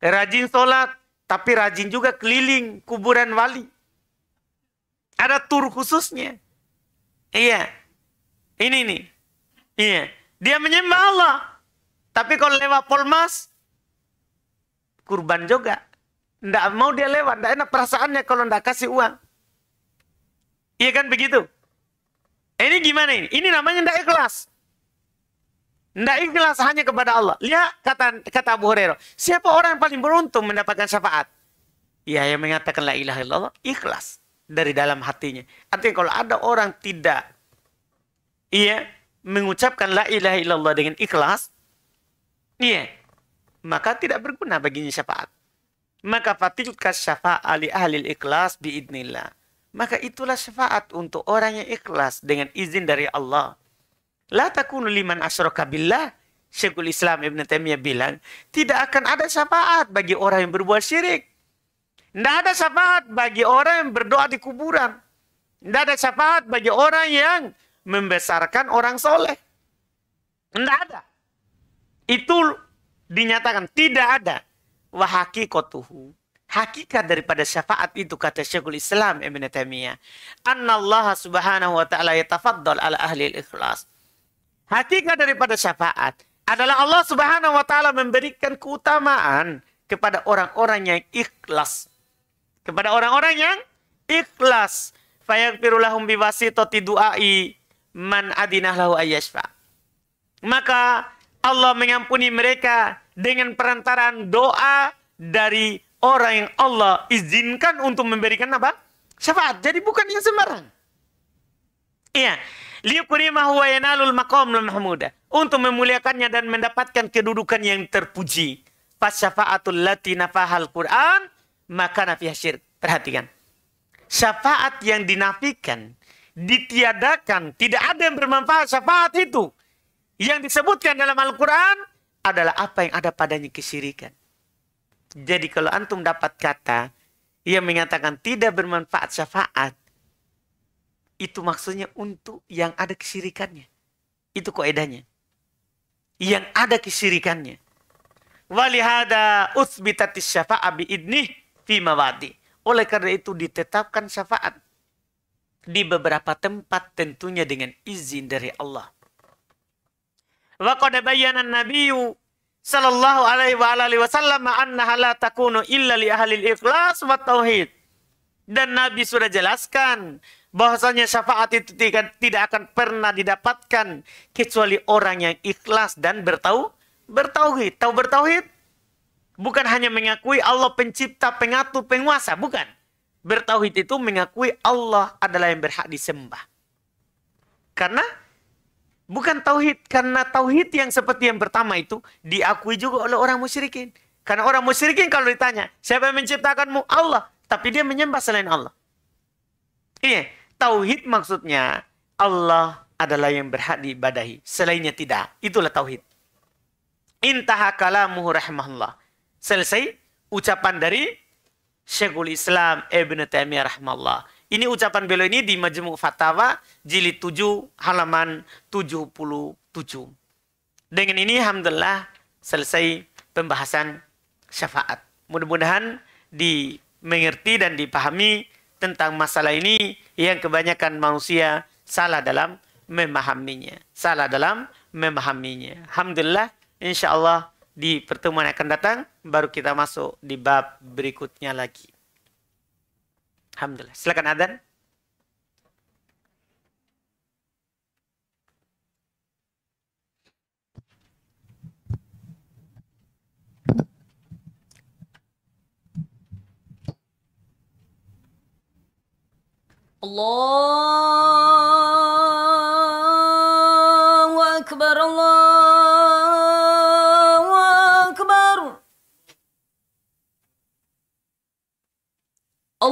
Speaker 1: Rajin sholat, tapi rajin juga keliling kuburan wali. Ada tur khususnya. Iya. Ini nih. Iya. Dia menyembah Allah tapi kalau lewat Polmas, kurban juga. Tidak mau dia lewat, tidak enak perasaannya kalau tidak kasih uang. Iya kan begitu? Ini gimana ini? Ini namanya tidak ikhlas. Tidak ikhlas hanya kepada Allah. Lihat kata, kata Abu Hurairah. Siapa orang yang paling beruntung mendapatkan syafaat? Ya yang mengatakan la ilaha illallah ikhlas dari dalam hatinya. Artinya kalau ada orang tidak iya mengucapkan la ilaha illallah dengan ikhlas, Iya. Maka tidak berguna baginya syafaat. Maka fatilka syafaat li ahli ikhlas biidnillah. Maka itulah syafaat untuk orang yang ikhlas dengan izin dari Allah. La takunu liman asyraka billah. Syekhul Islam Ibn Taimiyah bilang, tidak akan ada syafaat bagi orang yang berbuat syirik. Tidak ada syafaat bagi orang yang berdoa di kuburan. Tidak ada syafaat bagi orang yang membesarkan orang soleh. Tidak ada itu dinyatakan tidak ada wahaki kotuhu hakikat daripada syafaat itu kata Syekhul Islam Ibn Taimiyah Allah subhanahu wa ta'ala yatafaddal ala ahli ikhlas hakikat daripada syafaat adalah Allah subhanahu wa ta'ala memberikan keutamaan kepada orang-orang yang ikhlas kepada orang-orang yang ikhlas fayagfirulahum biwasitati du'ai man adinah lahu ayyashfa maka Allah mengampuni mereka dengan perantaraan doa dari orang yang Allah izinkan untuk memberikan apa? Syafaat. Jadi bukan yang sembarang. Iya. liukurimah wa yanalul maqam mahmuda. Untuk memuliakannya dan mendapatkan kedudukan yang terpuji. Pas syafaatul lati nafahal Qur'an. Maka nafiyah syirik. Perhatikan. Syafaat yang dinafikan. Ditiadakan. Tidak ada yang bermanfaat syafaat itu yang disebutkan dalam Al-Quran adalah apa yang ada padanya kesyirikan. Jadi kalau antum dapat kata yang mengatakan tidak bermanfaat syafaat, itu maksudnya untuk yang ada kesyirikannya. Itu koedahnya. Yang ada kesyirikannya. Walihada usbitatis syafa'ah bi'idnih fi mawadi. Oleh karena itu ditetapkan syafaat di beberapa tempat tentunya dengan izin dari Allah. Wa qad bayyana nabiyyu sallallahu alaihi wa alihi wasallam annaha la takunu illa li ahli ikhlas wa tauhid. Dan Nabi sudah jelaskan bahwasanya syafaat itu tidak, akan pernah didapatkan kecuali orang yang ikhlas dan bertau bertauhid. Tahu bertauhid? Bukan hanya mengakui Allah pencipta, pengatur, penguasa, bukan. Bertauhid itu mengakui Allah adalah yang berhak disembah. Karena Bukan tauhid karena tauhid yang seperti yang pertama itu diakui juga oleh orang musyrikin. Karena orang musyrikin kalau ditanya, siapa yang menciptakanmu? Allah. Tapi dia menyembah selain Allah. Iya, tauhid maksudnya Allah adalah yang berhak diibadahi, selainnya tidak. Itulah tauhid. Intaha kalamuhu rahmahullah. Selesai ucapan dari Syekhul Islam Ibn Taimiyah rahmahullah. Ini ucapan beliau ini di Majmu' Fatawa jilid 7 halaman 77. Dengan ini alhamdulillah selesai pembahasan syafaat. Mudah-mudahan dimengerti dan dipahami tentang masalah ini yang kebanyakan manusia salah dalam memahaminya. Salah dalam memahaminya. Alhamdulillah insyaallah di pertemuan yang akan datang baru kita masuk di bab berikutnya lagi. Alhamdulillah. Silakan Adan.
Speaker 2: الله أكبر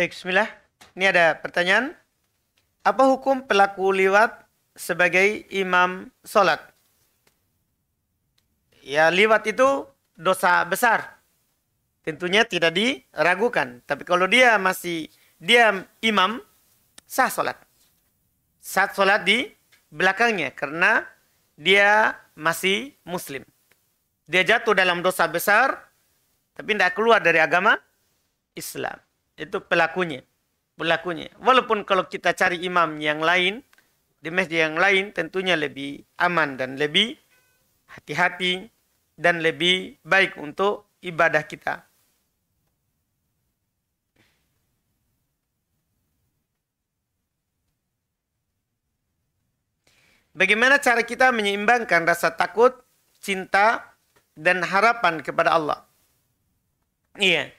Speaker 1: Baik, bismillah. Ini ada pertanyaan. Apa hukum pelaku liwat sebagai imam sholat? Ya, liwat itu dosa besar. Tentunya tidak diragukan. Tapi kalau dia masih dia imam, sah sholat. Sah sholat di belakangnya karena dia masih muslim. Dia jatuh dalam dosa besar, tapi tidak keluar dari agama Islam itu pelakunya pelakunya walaupun kalau kita cari imam yang lain di masjid yang lain tentunya lebih aman dan lebih hati-hati dan lebih baik untuk ibadah kita Bagaimana cara kita menyeimbangkan rasa takut, cinta, dan harapan kepada Allah? Iya.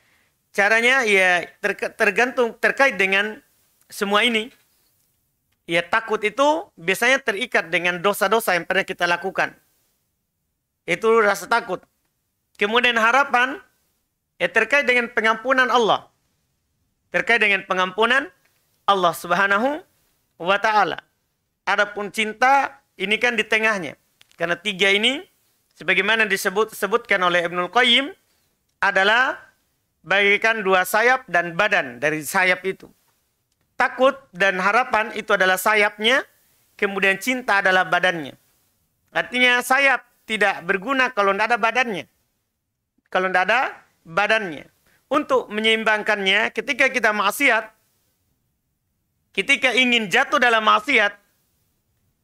Speaker 1: Caranya ya ter, tergantung terkait dengan semua ini. Ya takut itu biasanya terikat dengan dosa-dosa yang pernah kita lakukan. Itu rasa takut. Kemudian harapan ya terkait dengan pengampunan Allah. Terkait dengan pengampunan Allah Subhanahu wa taala. Adapun cinta ini kan di tengahnya. Karena tiga ini sebagaimana disebut sebutkan oleh Ibnul Qayyim adalah bagikan dua sayap dan badan dari sayap itu. Takut dan harapan itu adalah sayapnya, kemudian cinta adalah badannya. Artinya sayap tidak berguna kalau tidak ada badannya. Kalau tidak ada badannya. Untuk menyeimbangkannya, ketika kita maksiat, ketika ingin jatuh dalam maksiat,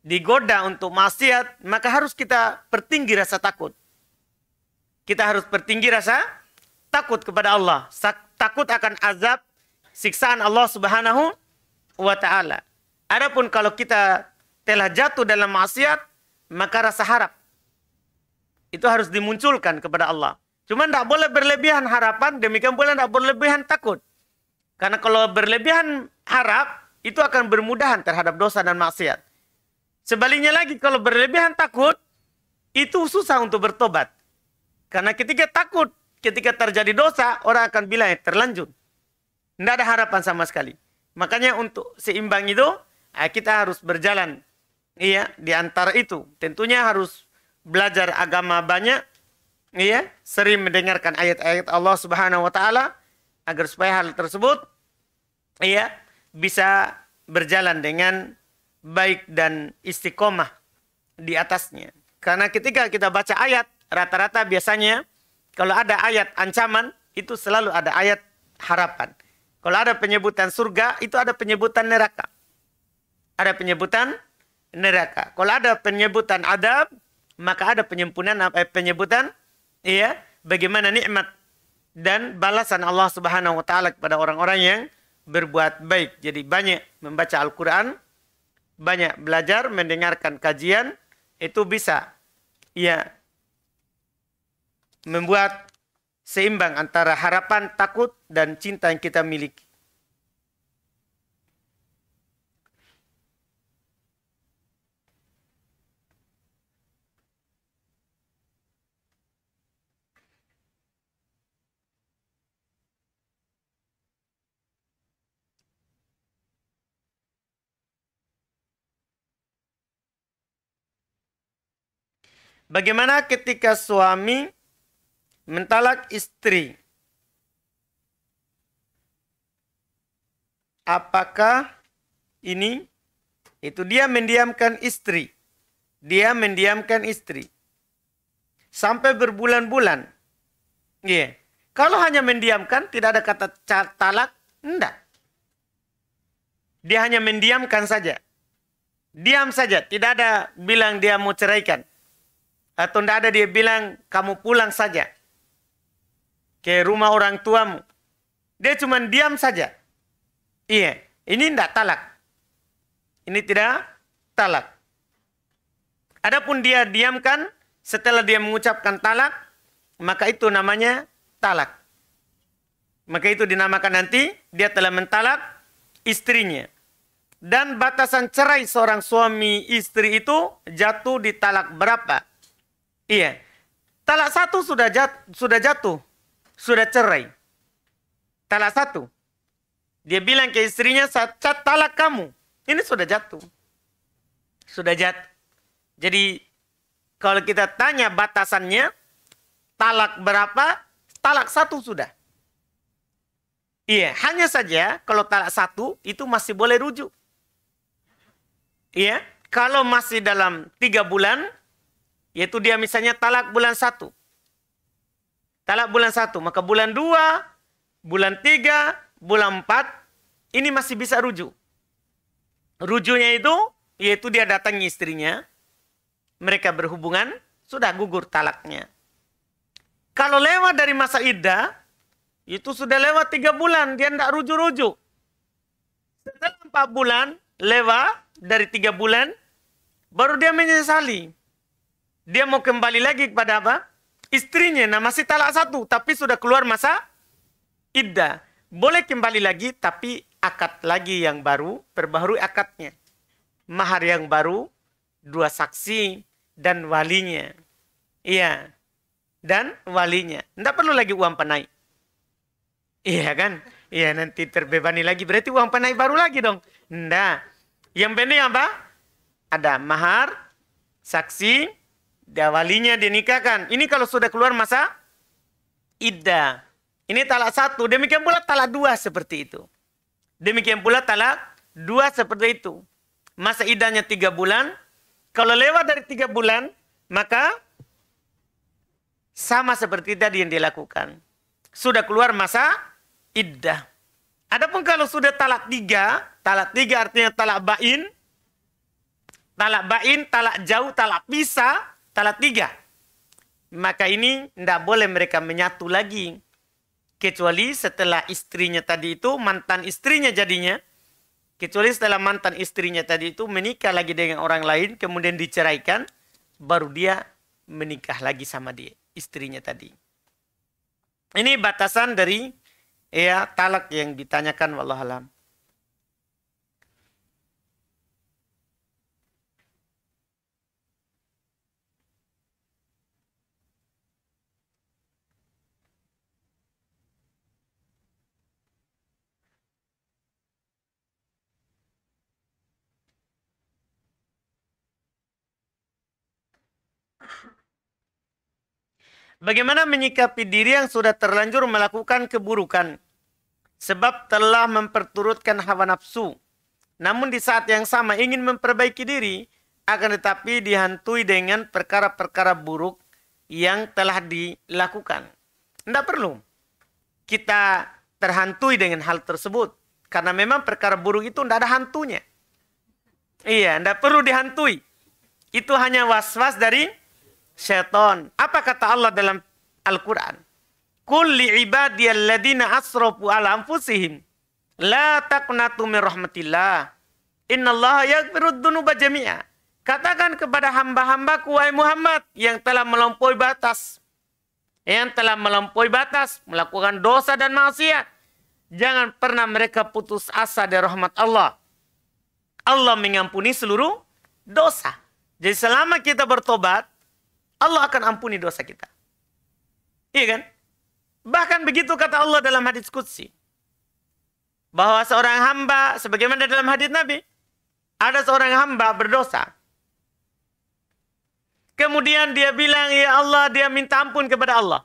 Speaker 1: digoda untuk maksiat, maka harus kita pertinggi rasa takut. Kita harus pertinggi rasa takut kepada Allah, takut akan azab siksaan Allah Subhanahu wa taala. Adapun kalau kita telah jatuh dalam maksiat, maka rasa harap itu harus dimunculkan kepada Allah. Cuma tidak boleh berlebihan harapan, demikian pula tidak berlebihan takut. Karena kalau berlebihan harap, itu akan bermudahan terhadap dosa dan maksiat. Sebaliknya lagi, kalau berlebihan takut, itu susah untuk bertobat. Karena ketika takut ketika terjadi dosa, orang akan bilang eh, terlanjur. Tidak ada harapan sama sekali. Makanya untuk seimbang itu, eh, kita harus berjalan. Iya, di antara itu. Tentunya harus belajar agama banyak. Iya, sering mendengarkan ayat-ayat Allah Subhanahu wa taala agar supaya hal tersebut iya bisa berjalan dengan baik dan istiqomah di atasnya. Karena ketika kita baca ayat, rata-rata biasanya kalau ada ayat ancaman, itu selalu ada ayat harapan. Kalau ada penyebutan surga, itu ada penyebutan neraka. Ada penyebutan neraka. Kalau ada penyebutan adab, maka ada penyempurnaan apa eh, penyebutan iya bagaimana nikmat dan balasan Allah Subhanahu wa taala kepada orang-orang yang berbuat baik. Jadi banyak membaca Al-Qur'an, banyak belajar, mendengarkan kajian itu bisa ya membuat seimbang antara harapan, takut, dan cinta yang kita miliki. Bagaimana ketika suami mentalak istri apakah ini itu dia mendiamkan istri dia mendiamkan istri sampai berbulan-bulan iya yeah. kalau hanya mendiamkan tidak ada kata catalak, Tidak. dia hanya mendiamkan saja diam saja tidak ada bilang dia mau ceraikan atau tidak ada dia bilang kamu pulang saja ke rumah orang tuamu. Dia cuma diam saja. Iya, ini tidak talak. Ini tidak talak. Adapun dia diamkan setelah dia mengucapkan talak, maka itu namanya talak. Maka itu dinamakan nanti dia telah mentalak istrinya. Dan batasan cerai seorang suami istri itu jatuh di talak berapa? Iya. Talak satu sudah jatuh, sudah jatuh sudah cerai. Talak satu. Dia bilang ke istrinya, saya talak kamu. Ini sudah jatuh. Sudah jatuh. Jadi kalau kita tanya batasannya, talak berapa? Talak satu sudah. Iya, hanya saja kalau talak satu itu masih boleh rujuk. Iya, kalau masih dalam tiga bulan, yaitu dia misalnya talak bulan satu. Talak bulan satu, maka bulan dua, bulan tiga, bulan empat, ini masih bisa rujuk. Rujuknya itu, yaitu dia datangi istrinya, mereka berhubungan, sudah gugur talaknya. Kalau lewat dari masa iddah, itu sudah lewat tiga bulan, dia tidak rujuk-rujuk. Setelah empat bulan, lewat dari tiga bulan, baru dia menyesali. Dia mau kembali lagi kepada apa? Istrinya nah masih talak satu, tapi sudah keluar masa iddah. Boleh kembali lagi, tapi akad lagi yang baru, perbaharui akadnya. Mahar yang baru, dua saksi, dan walinya. Iya. Dan walinya. Tidak perlu lagi uang penaik, Iya kan? Iya nanti terbebani lagi. Berarti uang penaik baru lagi dong. Tidak. Yang penting apa? Ada mahar, saksi, dia walinya dinikahkan. Ini kalau sudah keluar masa ida. Ini talak satu. Demikian pula talak dua seperti itu. Demikian pula talak dua seperti itu. Masa idahnya tiga bulan. Kalau lewat dari tiga bulan, maka sama seperti tadi yang dilakukan. Sudah keluar masa iddah. Adapun kalau sudah talak tiga, talak tiga artinya talak bain, talak bain, talak jauh, talak pisah, talak tiga. Maka ini tidak boleh mereka menyatu lagi. Kecuali setelah istrinya tadi itu, mantan istrinya jadinya. Kecuali setelah mantan istrinya tadi itu menikah lagi dengan orang lain, kemudian diceraikan, baru dia menikah lagi sama dia, istrinya tadi. Ini batasan dari ya talak yang ditanyakan wallahualam. Bagaimana menyikapi diri yang sudah terlanjur melakukan keburukan? Sebab telah memperturutkan hawa nafsu. Namun di saat yang sama ingin memperbaiki diri, akan tetapi dihantui dengan perkara-perkara buruk yang telah dilakukan. Tidak perlu kita terhantui dengan hal tersebut. Karena memang perkara buruk itu tidak ada hantunya. Iya, tidak perlu dihantui. Itu hanya was-was dari syaitan. Apa kata Allah dalam Al-Quran? Kulli ibadiyalladzina asrafu ala anfusihim. La taqnatu min rahmatillah. Innallaha yaghfiru dunuba jami'a. Katakan kepada hamba-hambaku wahai Muhammad yang telah melampaui batas. Yang telah melampaui batas, melakukan dosa dan maksiat. Jangan pernah mereka putus asa dari rahmat Allah. Allah mengampuni seluruh dosa. Jadi selama kita bertobat, Allah akan ampuni dosa kita. Iya kan? Bahkan begitu kata Allah dalam hadis Qudsi. Bahwa seorang hamba, sebagaimana dalam hadis Nabi, ada seorang hamba berdosa. Kemudian dia bilang, ya Allah, dia minta ampun kepada Allah.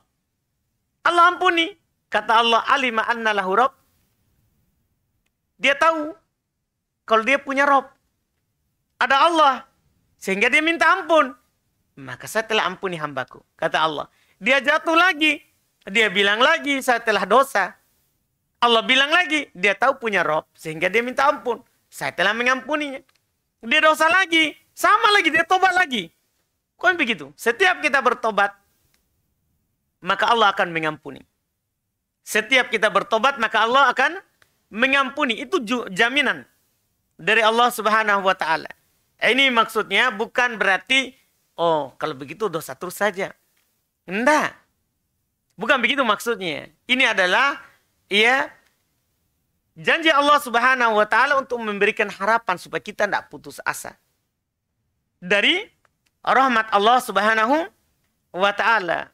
Speaker 1: Allah ampuni. Kata Allah, alima anna lahu rob. Dia tahu kalau dia punya rob. Ada Allah. Sehingga dia minta ampun. Maka saya telah ampuni hambaku. Kata Allah. Dia jatuh lagi. Dia bilang lagi, saya telah dosa. Allah bilang lagi, dia tahu punya Rob. Sehingga dia minta ampun. Saya telah mengampuninya. Dia dosa lagi. Sama lagi, dia tobat lagi. Kok begitu? Setiap kita bertobat, maka Allah akan mengampuni. Setiap kita bertobat, maka Allah akan mengampuni. Itu jaminan dari Allah Subhanahu wa taala. Ini maksudnya bukan berarti Oh, kalau begitu dosa terus saja. Enggak. Bukan begitu maksudnya. Ini adalah ya janji Allah Subhanahu wa taala untuk memberikan harapan supaya kita tidak putus asa. Dari rahmat Allah Subhanahu wa taala.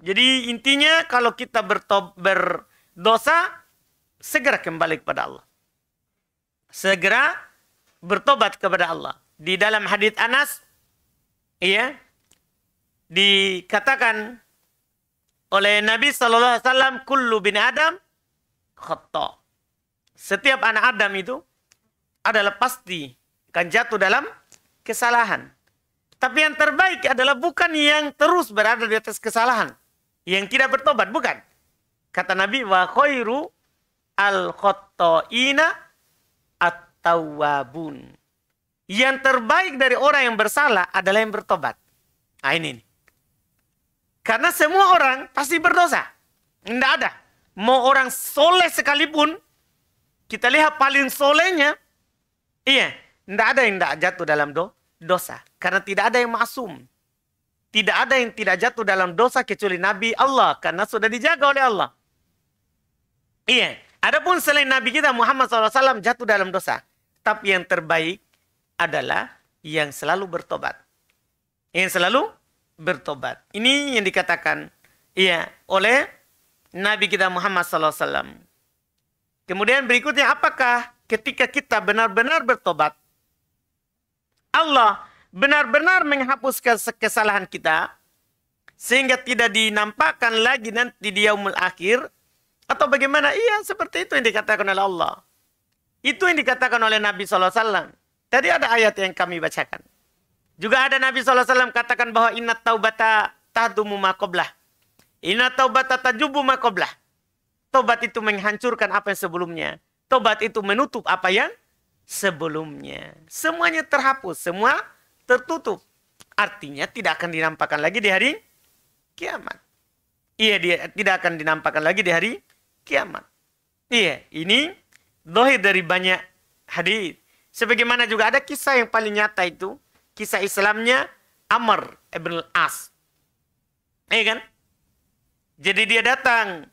Speaker 1: Jadi intinya kalau kita bertob, berdosa segera kembali kepada Allah. Segera bertobat kepada Allah. Di dalam hadis Anas Iya, dikatakan oleh Nabi Shallallahu Alaihi Wasallam kullu bin Adam khata. Setiap anak Adam itu adalah pasti akan jatuh dalam kesalahan. Tapi yang terbaik adalah bukan yang terus berada di atas kesalahan, yang tidak bertobat, bukan. Kata Nabi wa khairu al khotoina at tawabun. Yang terbaik dari orang yang bersalah adalah yang bertobat. Nah ini nih. Karena semua orang pasti berdosa. Tidak ada. Mau orang soleh sekalipun, kita lihat paling solehnya, iya, tidak ada yang tidak jatuh dalam do, dosa. Karena tidak ada yang masum, Tidak ada yang tidak jatuh dalam dosa kecuali Nabi Allah. Karena sudah dijaga oleh Allah. Iya. Adapun selain Nabi kita Muhammad SAW jatuh dalam dosa. Tapi yang terbaik adalah yang selalu bertobat. Yang selalu bertobat. Ini yang dikatakan ya oleh Nabi kita Muhammad SAW. Kemudian berikutnya apakah ketika kita benar-benar bertobat Allah benar-benar menghapuskan kesalahan kita sehingga tidak dinampakkan lagi nanti di yaumul akhir atau bagaimana? Iya, seperti itu yang dikatakan oleh Allah. Itu yang dikatakan oleh Nabi SAW. Tadi ada ayat yang kami bacakan. Juga ada Nabi SAW katakan bahwa inna taubata tadumu makoblah. Inna taubata tajubu makoblah. Tobat itu menghancurkan apa yang sebelumnya. Tobat itu menutup apa yang sebelumnya. Semuanya terhapus, semua tertutup. Artinya tidak akan dinampakkan lagi di hari kiamat. Iya, dia tidak akan dinampakkan lagi di hari kiamat. Iya, ini dohir dari banyak hadis. Sebagaimana juga ada kisah yang paling nyata itu, kisah Islamnya Amr ibn al-As. Iya kan? Jadi dia datang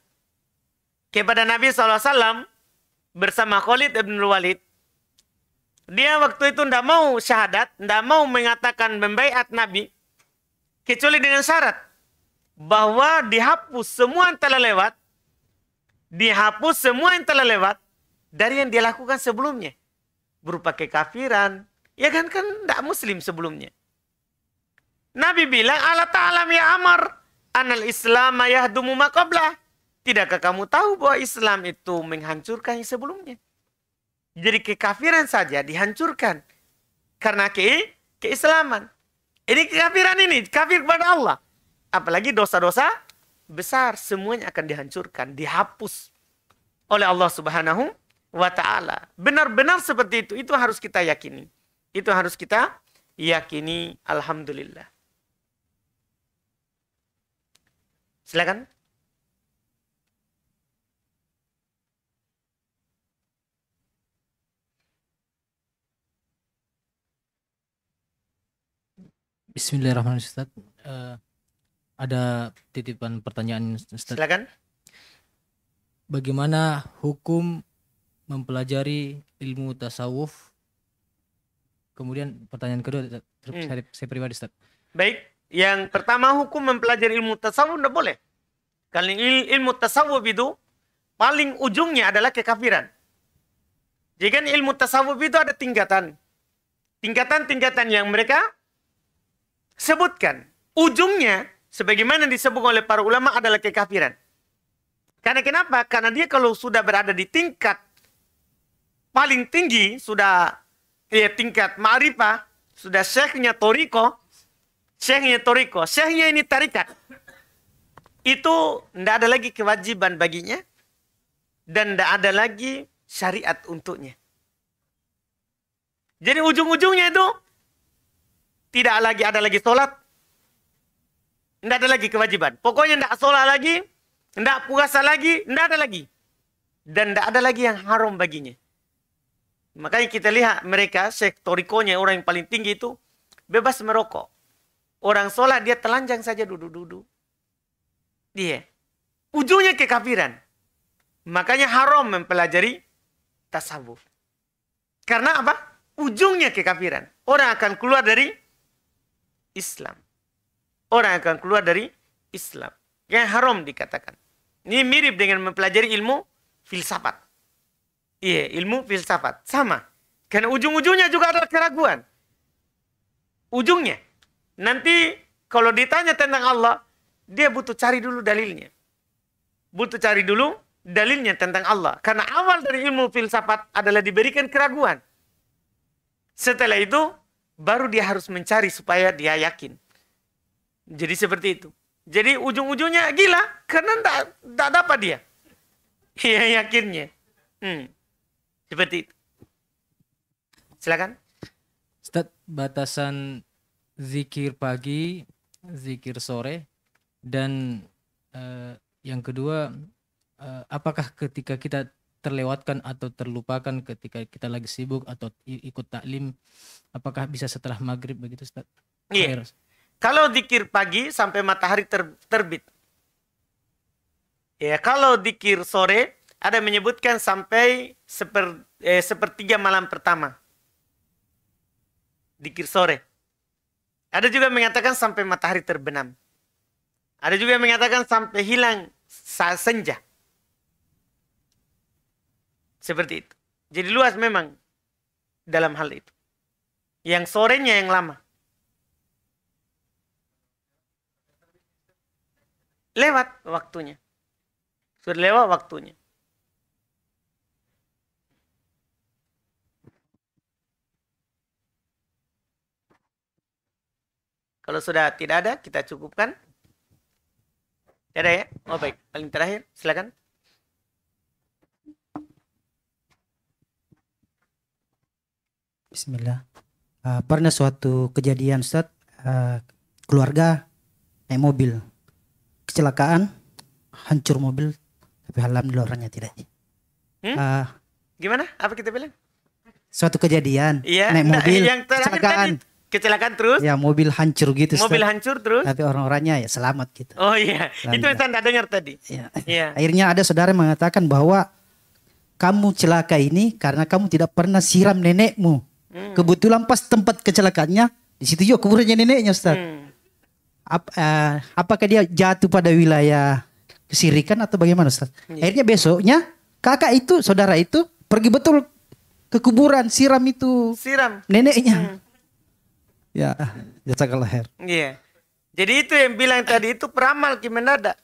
Speaker 1: kepada Nabi SAW bersama Khalid ibn Walid. Dia waktu itu tidak mau syahadat, tidak mau mengatakan membaiat Nabi. Kecuali dengan syarat. Bahwa dihapus semua yang telah lewat. Dihapus semua yang telah lewat. Dari yang dia lakukan sebelumnya berupa kekafiran, ya kan kan tidak muslim sebelumnya. Nabi bilang ala Ta'ala ya Amar anal Islam yahdumu maqablah. Tidakkah kamu tahu bahwa Islam itu menghancurkan yang sebelumnya? Jadi kekafiran saja dihancurkan karena ke keislaman. Ini kekafiran ini, kafir kepada Allah. Apalagi dosa-dosa besar semuanya akan dihancurkan, dihapus oleh Allah Subhanahu wa taala. Benar-benar seperti itu. Itu harus kita yakini. Itu harus kita yakini alhamdulillah. Silakan.
Speaker 2: Bismillahirrahmanirrahim Ustaz. Uh, ada
Speaker 3: titipan pertanyaan Ustaz. Silakan. Bagaimana hukum mempelajari ilmu tasawuf? Kemudian pertanyaan kedua hmm. saya, saya pribadi Ustaz.
Speaker 1: Baik, yang pertama hukum mempelajari ilmu tasawuf tidak boleh. Karena ilmu tasawuf itu paling ujungnya adalah kekafiran. Jika ilmu tasawuf itu ada tingkatan. Tingkatan-tingkatan yang mereka sebutkan. Ujungnya, sebagaimana disebut oleh para ulama adalah kekafiran. Karena kenapa? Karena dia kalau sudah berada di tingkat paling tinggi sudah ya tingkat ma'rifah sudah syekhnya toriko syekhnya toriko syekhnya ini tarikat itu tidak ada lagi kewajiban baginya dan tidak ada lagi syariat untuknya jadi ujung-ujungnya itu tidak lagi ada lagi sholat tidak ada lagi kewajiban pokoknya tidak sholat lagi tidak puasa lagi tidak ada lagi dan tidak ada lagi yang haram baginya Makanya kita lihat mereka, sektorikonya orang yang paling tinggi itu, bebas merokok. Orang sholat dia telanjang saja duduk-duduk. Dia. Ujungnya kekafiran. Makanya haram mempelajari tasawuf. Karena apa? Ujungnya kekafiran. Orang akan keluar dari Islam. Orang akan keluar dari Islam. Yang haram dikatakan. Ini mirip dengan mempelajari ilmu filsafat. Iya, ilmu filsafat. Sama. Karena ujung-ujungnya juga adalah keraguan. Ujungnya. Nanti kalau ditanya tentang Allah, dia butuh cari dulu dalilnya. Butuh cari dulu dalilnya tentang Allah. Karena awal dari ilmu filsafat adalah diberikan keraguan. Setelah itu, baru dia harus mencari supaya dia yakin. Jadi seperti itu. Jadi ujung-ujungnya gila karena tidak dapat dia. Iya yakinnya. Hmm. Seperti itu. Silakan.
Speaker 3: Ustaz, batasan zikir pagi, zikir sore dan uh, yang kedua uh, apakah ketika kita terlewatkan atau terlupakan ketika kita lagi sibuk atau ikut taklim apakah bisa
Speaker 1: setelah maghrib begitu Ustaz? Iya. Kalau zikir pagi sampai matahari ter terbit. Ya, kalau zikir sore ada menyebutkan sampai seper, eh, sepertiga malam pertama. Dikir sore. Ada juga yang mengatakan sampai matahari terbenam. Ada juga yang mengatakan sampai hilang saat senja. Seperti itu. Jadi luas memang dalam hal itu. Yang sorenya yang lama. Lewat waktunya. Sudah lewat waktunya. Kalau sudah tidak ada, kita cukupkan. Tidak ada ya? Oh baik, paling terakhir, silakan.
Speaker 3: Bismillah. Uh, pernah suatu kejadian Ustaz, uh, keluarga naik mobil, kecelakaan, hancur mobil, tapi alhamdulillah orangnya tidak. Hmm? Uh,
Speaker 1: Gimana? Apa kita bilang?
Speaker 3: Suatu kejadian, iya, naik nah, mobil, nah, yang
Speaker 1: kecelakaan. Tadi Kecelakaan terus?
Speaker 3: Ya mobil hancur gitu. Mobil setelah. hancur terus? Tapi orang-orangnya ya selamat gitu. Oh iya,
Speaker 1: itu yang tanda dengar tadi. Ya. ya.
Speaker 3: Akhirnya ada saudara mengatakan bahwa kamu celaka ini karena kamu tidak pernah siram nenekmu. Hmm. Kebetulan pas tempat kecelakaannya di situ juga kuburnya neneknya Ustaz. Hmm. Ap, uh, apakah dia jatuh pada wilayah kesirikan atau bagaimana Ustaz? Ya. Akhirnya besoknya kakak itu, saudara itu pergi betul ke kuburan siram itu.
Speaker 1: Siram. Neneknya.
Speaker 3: Hmm. Ya, jasa leher.
Speaker 1: Iya. Jadi itu yang bilang tadi itu peramal ada?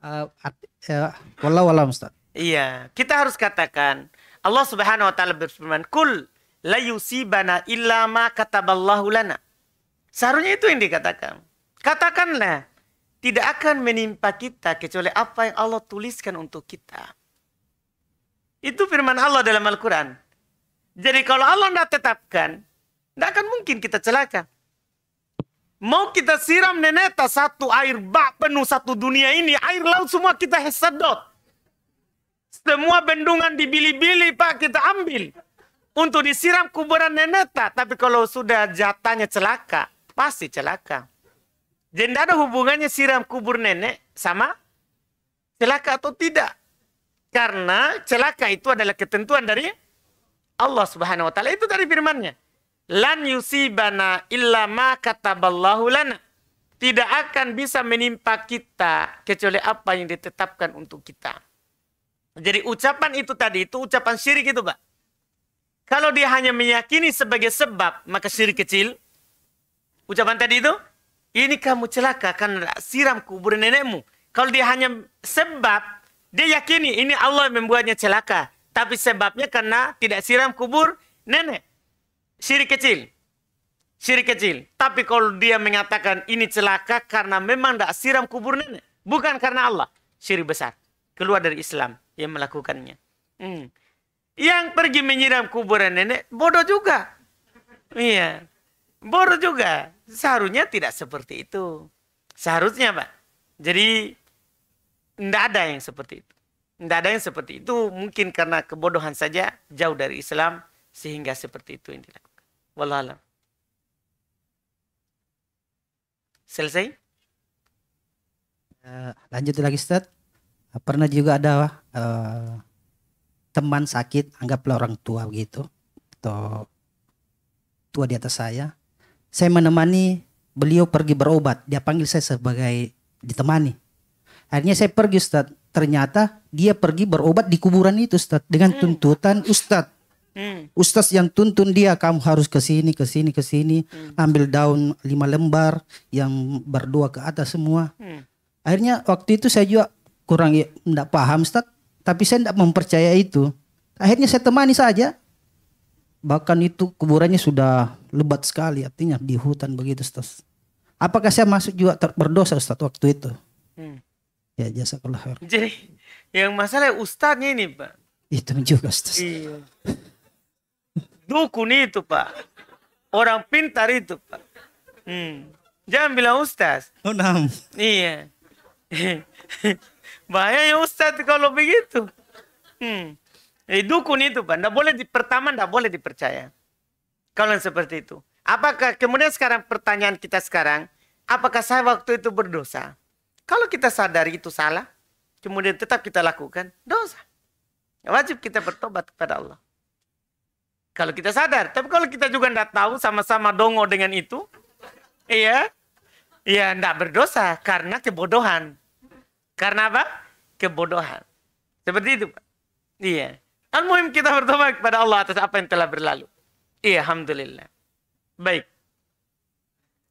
Speaker 1: Uh,
Speaker 3: uh, wallahu alam Ustaz.
Speaker 1: Iya, kita harus katakan Allah Subhanahu wa taala berfirman, "Kul la yusibana illa ma kataballahu lana." Seharusnya itu yang dikatakan. Katakanlah, tidak akan menimpa kita kecuali apa yang Allah tuliskan untuk kita. Itu firman Allah dalam Al-Quran. Jadi kalau Allah tidak tetapkan, tidak akan mungkin kita celaka. Mau kita siram neneta satu air bak penuh satu dunia ini, air laut semua kita sedot. Semua bendungan dibili bili Pak kita ambil. Untuk disiram kuburan neneta. Tapi kalau sudah jatanya celaka, pasti celaka. Jadi tidak ada hubungannya siram kubur nenek sama celaka atau tidak. Karena celaka itu adalah ketentuan dari Allah Subhanahu wa taala. Itu dari firmannya lan yusibana illa ma kataballahu lana. Tidak akan bisa menimpa kita kecuali apa yang ditetapkan untuk kita. Jadi ucapan itu tadi itu ucapan syirik itu, Pak. Kalau dia hanya meyakini sebagai sebab, maka syirik kecil. Ucapan tadi itu, ini kamu celaka karena siram kubur nenekmu. Kalau dia hanya sebab, dia yakini ini Allah yang membuatnya celaka. Tapi sebabnya karena tidak siram kubur nenek. Syirik kecil. Syirik kecil. Tapi kalau dia mengatakan ini celaka karena memang tidak siram kubur nenek. Bukan karena Allah. Syirik besar. Keluar dari Islam yang melakukannya. Hmm. Yang pergi menyiram kuburan nenek bodoh juga. Iya. Bodoh juga. Seharusnya tidak seperti itu. Seharusnya Pak. Jadi tidak ada yang seperti itu. Tidak ada yang seperti itu. Mungkin karena kebodohan saja jauh dari Islam. Sehingga seperti itu yang dilakukan. Wallahualam. Selesai?
Speaker 3: Uh, eh, lanjut lagi Ustaz. Pernah juga ada uh, teman sakit, anggaplah orang tua begitu. Atau tua di atas saya. Saya menemani beliau pergi berobat. Dia panggil saya sebagai ditemani. Akhirnya saya pergi Ustaz. Ternyata dia pergi berobat di kuburan itu Ustaz. Dengan hmm. tuntutan Ustaz Hmm. Ustaz yang tuntun dia kamu harus ke sini ke sini ke sini hmm. ambil daun lima lembar yang berdua ke atas semua. Hmm. Akhirnya waktu itu saya juga kurang tidak ya, paham Ustaz, tapi saya tidak mempercaya itu. Akhirnya saya temani saja. Bahkan itu kuburannya sudah lebat sekali artinya di hutan begitu Ustaz. Apakah saya masuk juga berdosa Ustaz waktu itu? Hmm. Ya jasa Allah.
Speaker 1: Jadi yang masalah ustaznya ini Pak.
Speaker 3: Itu juga Ustaz.
Speaker 1: Iya. Dukun itu pak. Orang pintar itu pak. Hmm. Jangan bilang ustaz. Oh, nam. Iya. Bahaya ya ustaz kalau begitu. Hmm. eh, dukun itu pak. Tidak boleh di, pertama tidak boleh dipercaya. Kalau seperti itu. Apakah kemudian sekarang pertanyaan kita sekarang. Apakah saya waktu itu berdosa? Kalau kita sadari itu salah. Kemudian tetap kita lakukan dosa. Wajib kita bertobat kepada Allah. Kalau kita sadar. Tapi kalau kita juga tidak tahu sama-sama dongo dengan itu. Iya. Iya, tidak berdosa karena kebodohan. Karena apa? Kebodohan. Seperti itu, Pak. Iya. Al-Muhim kita berdoa kepada Allah atas apa yang telah berlalu. Iya, Alhamdulillah. Baik.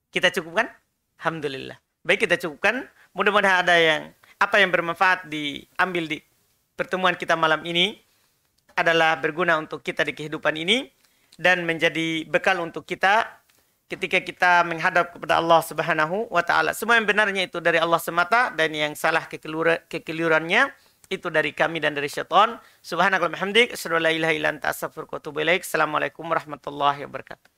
Speaker 1: Kita cukupkan? Alhamdulillah. Baik, kita cukupkan. Mudah-mudahan ada yang apa yang bermanfaat diambil di pertemuan kita malam ini adalah berguna untuk kita di kehidupan ini dan menjadi bekal untuk kita ketika kita menghadap kepada Allah Subhanahu wa taala. Semua yang benarnya itu dari Allah semata dan yang salah kekeliruannya itu dari kami dan dari syaitan. Subhanakallahumma hamdik, asyhadu an la ilaha illa anta astaghfiruka wa Assalamualaikum warahmatullahi wabarakatuh.